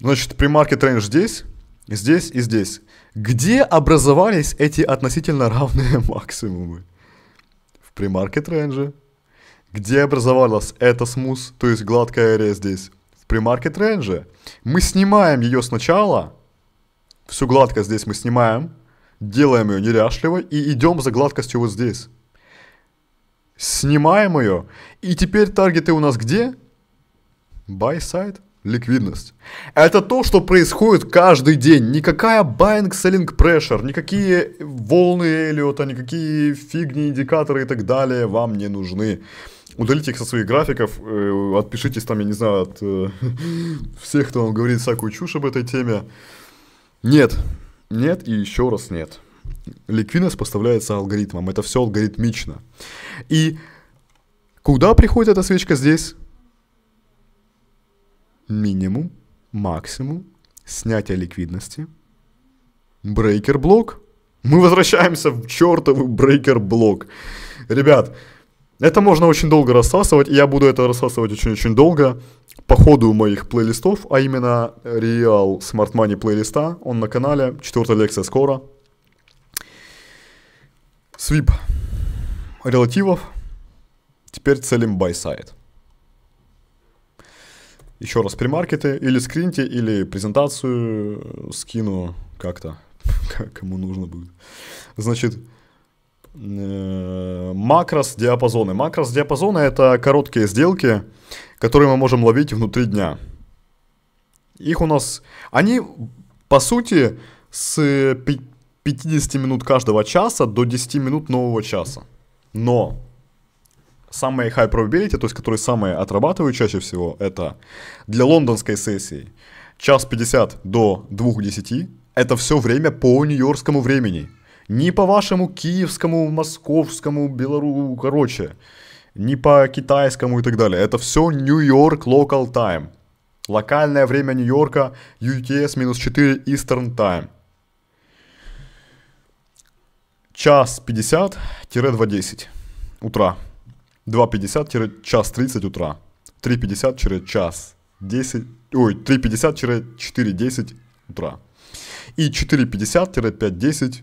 Значит, премаркет рейндж здесь, здесь и здесь. Где образовались эти относительно равные максимумы? В премаркет рейнже. Где образовалась эта смус, то есть гладкая ария здесь? В премаркет рейнже. Мы снимаем ее сначала, Всю гладкость здесь мы снимаем, делаем ее неряшливой и идем за гладкостью вот здесь. Снимаем ее. И теперь таргеты у нас где? Buy side ликвидность. Это то, что происходит каждый день. Никакая buying selling pressure, никакие волны Эллиота, никакие фигни, индикаторы и так далее вам не нужны. Удалите их со своих графиков, э, отпишитесь там, я не знаю, от э, всех, кто вам говорит всякую чушь об этой теме. Нет, нет и еще раз нет. Ликвидность поставляется алгоритмом, это все алгоритмично. И куда приходит эта свечка здесь? Минимум, максимум, снятие ликвидности, брейкер-блок. Мы возвращаемся в чертовый брейкер-блок. Ребят, это можно очень долго рассасывать, и я буду это рассасывать очень-очень долго. По ходу моих плейлистов, а именно э, Real Smart Money плейлиста, он на канале, четвертая лекция скоро. Свип релативов. Теперь целим buy side. Еще раз примаркеты, или скриньте, или презентацию э, скину как-то, кому нужно будет. Значит, Э, макрос-диапазоны. Макрос-диапазоны – это короткие сделки, которые мы можем ловить внутри дня. Их у нас... Они, по сути, с 50 минут каждого часа до 10 минут нового часа. Но самые high probability, то есть которые самые отрабатывают чаще всего, это для лондонской сессии час 50 до 2.10. Это все время по нью-йоркскому времени – ни по вашему киевскому, московскому, белору, короче. Ни по китайскому и так далее. Это все Нью-Йорк Local Time. Локальное время Нью-Йорка UTS-4 Eastern Time. Час 50-2.10 утра. 2.50 час 30 утра. 3.50 час 10, ой, 3.50 4.10 утра. И 4.50 5.10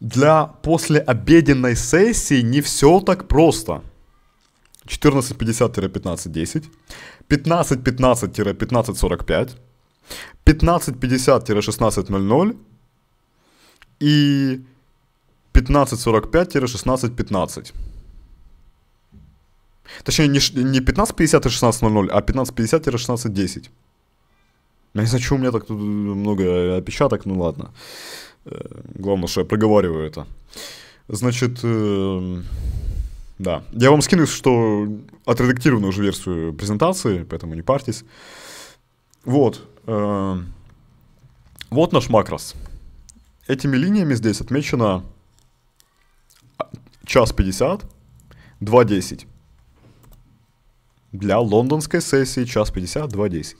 для послеобеденной сессии не все так просто. 14.50-15.10, 15.15-15.45, 15.50-16.00 и 15.45-16.15. Точнее, не 15.50-16.00, а 15.50-16.10. Я не знаю, что у меня так много опечаток, ну ладно. Э, главное, что я проговариваю это. Значит, э, да. Я вам скину, что отредактированную уже версию презентации, поэтому не парьтесь. Вот. Э, вот наш макрос. Этими линиями здесь отмечено час 50, 2.10. Для лондонской сессии час 50, 2.10.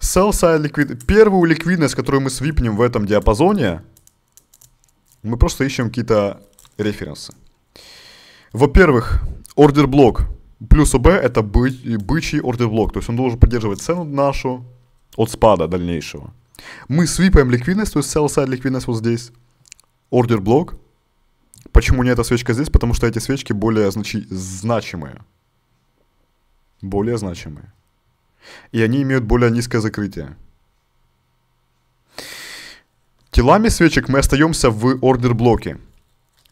Sell side liquid. Первую ликвидность, которую мы свипнем в этом диапазоне, мы просто ищем какие-то референсы. Во-первых, ордер блок плюс ОБ это бы, бычий ордер блок. То есть он должен поддерживать цену нашу от спада дальнейшего. Мы свипаем ликвидность, то есть sell side ликвидность вот здесь. Ордер блок. Почему не эта свечка здесь? Потому что эти свечки более значи значимые. Более значимые и они имеют более низкое закрытие. Телами свечек мы остаемся в ордер блоке.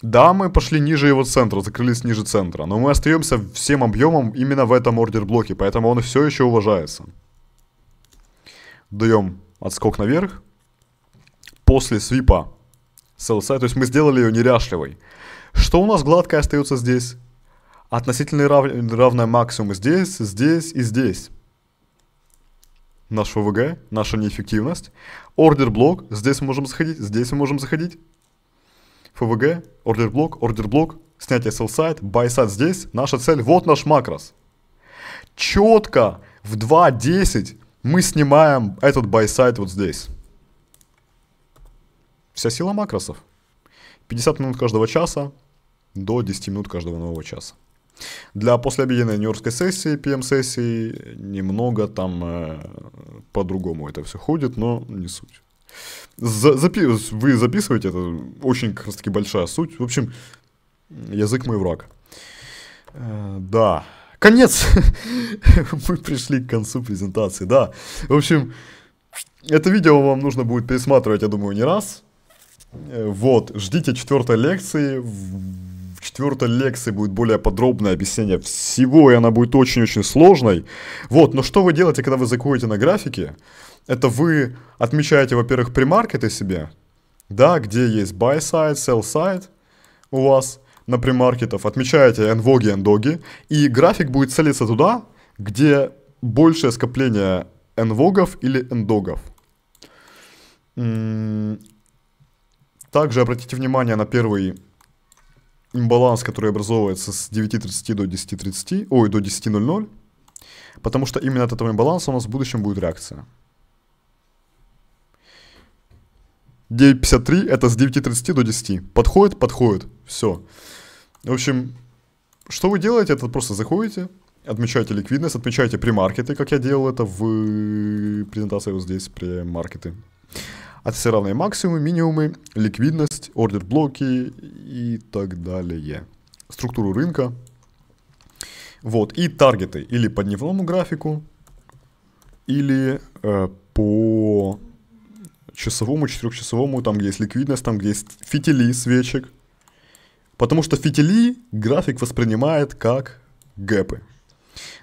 Да, мы пошли ниже его центра, закрылись ниже центра, но мы остаемся всем объемом именно в этом ордер блоке, поэтому он все еще уважается. Даем отскок наверх. После свипа селса, то есть мы сделали ее неряшливой. Что у нас гладкое остается здесь? Относительно рав... равное максимум здесь, здесь и здесь наш ВВГ, наша неэффективность. Ордер блок, здесь мы можем заходить, здесь мы можем заходить. ФВГ, ордер блок, ордер блок, снятие sell сайт, buy side здесь, наша цель, вот наш макрос. Четко в 2.10 мы снимаем этот buy side вот здесь. Вся сила макросов. 50 минут каждого часа до 10 минут каждого нового часа. Для послеобеденной нью-йоркской сессии, PM-сессии, немного там э, по-другому это все ходит, но не суть. За, запи вы записываете, это очень как раз таки большая суть. В общем, язык мой враг. Э, да. Конец! Мы пришли к концу презентации, да. В общем, это видео вам нужно будет пересматривать, я думаю, не раз. Э, вот, ждите четвертой лекции четвертой лекции будет более подробное объяснение всего, и она будет очень-очень сложной. Вот, но что вы делаете, когда вы закуете на графике? Это вы отмечаете, во-первых, примаркеты себе, да, где есть buy side, sell side у вас на примаркетов, отмечаете envoги, endоги, и график будет целиться туда, где большее скопление envогов или эндогов. Также обратите внимание на первый имбаланс, который образовывается с 9.30 до 10.30, ой, до 10.00, потому что именно от этого имбаланса у нас в будущем будет реакция. 9.53 это с 9.30 до 10. Подходит? Подходит. Все. В общем, что вы делаете? Это просто заходите, отмечаете ликвидность, отмечаете премаркеты, как я делал это в э, презентации вот здесь, премаркеты. маркеты отстиранные а максимумы, минимумы, ликвидность, ордер-блоки и так далее. Структуру рынка. Вот, и таргеты или по дневному графику, или э, по часовому, четырехчасовому, там, где есть ликвидность, там, где есть фитили свечек. Потому что фитили график воспринимает как гэпы.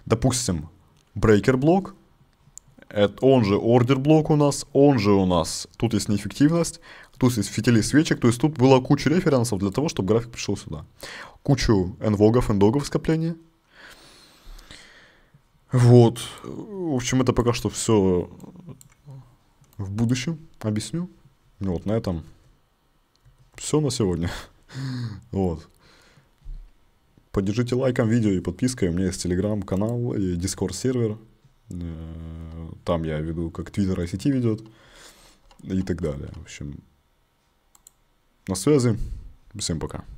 Допустим, брейкер-блок – это он же ордер блок у нас, он же у нас, тут есть неэффективность, тут есть фитили свечек, то есть тут была куча референсов для того, чтобы график пришел сюда. Кучу энвогов, эндогов скопления. Вот. В общем, это пока что все в будущем объясню. Вот, на этом все на сегодня. Вот. Поддержите лайком видео и подпиской. У меня есть телеграм-канал и дискорд сервер Э, там я веду, как Твиттер ICT ведет и так далее. В общем, на связи. Всем пока.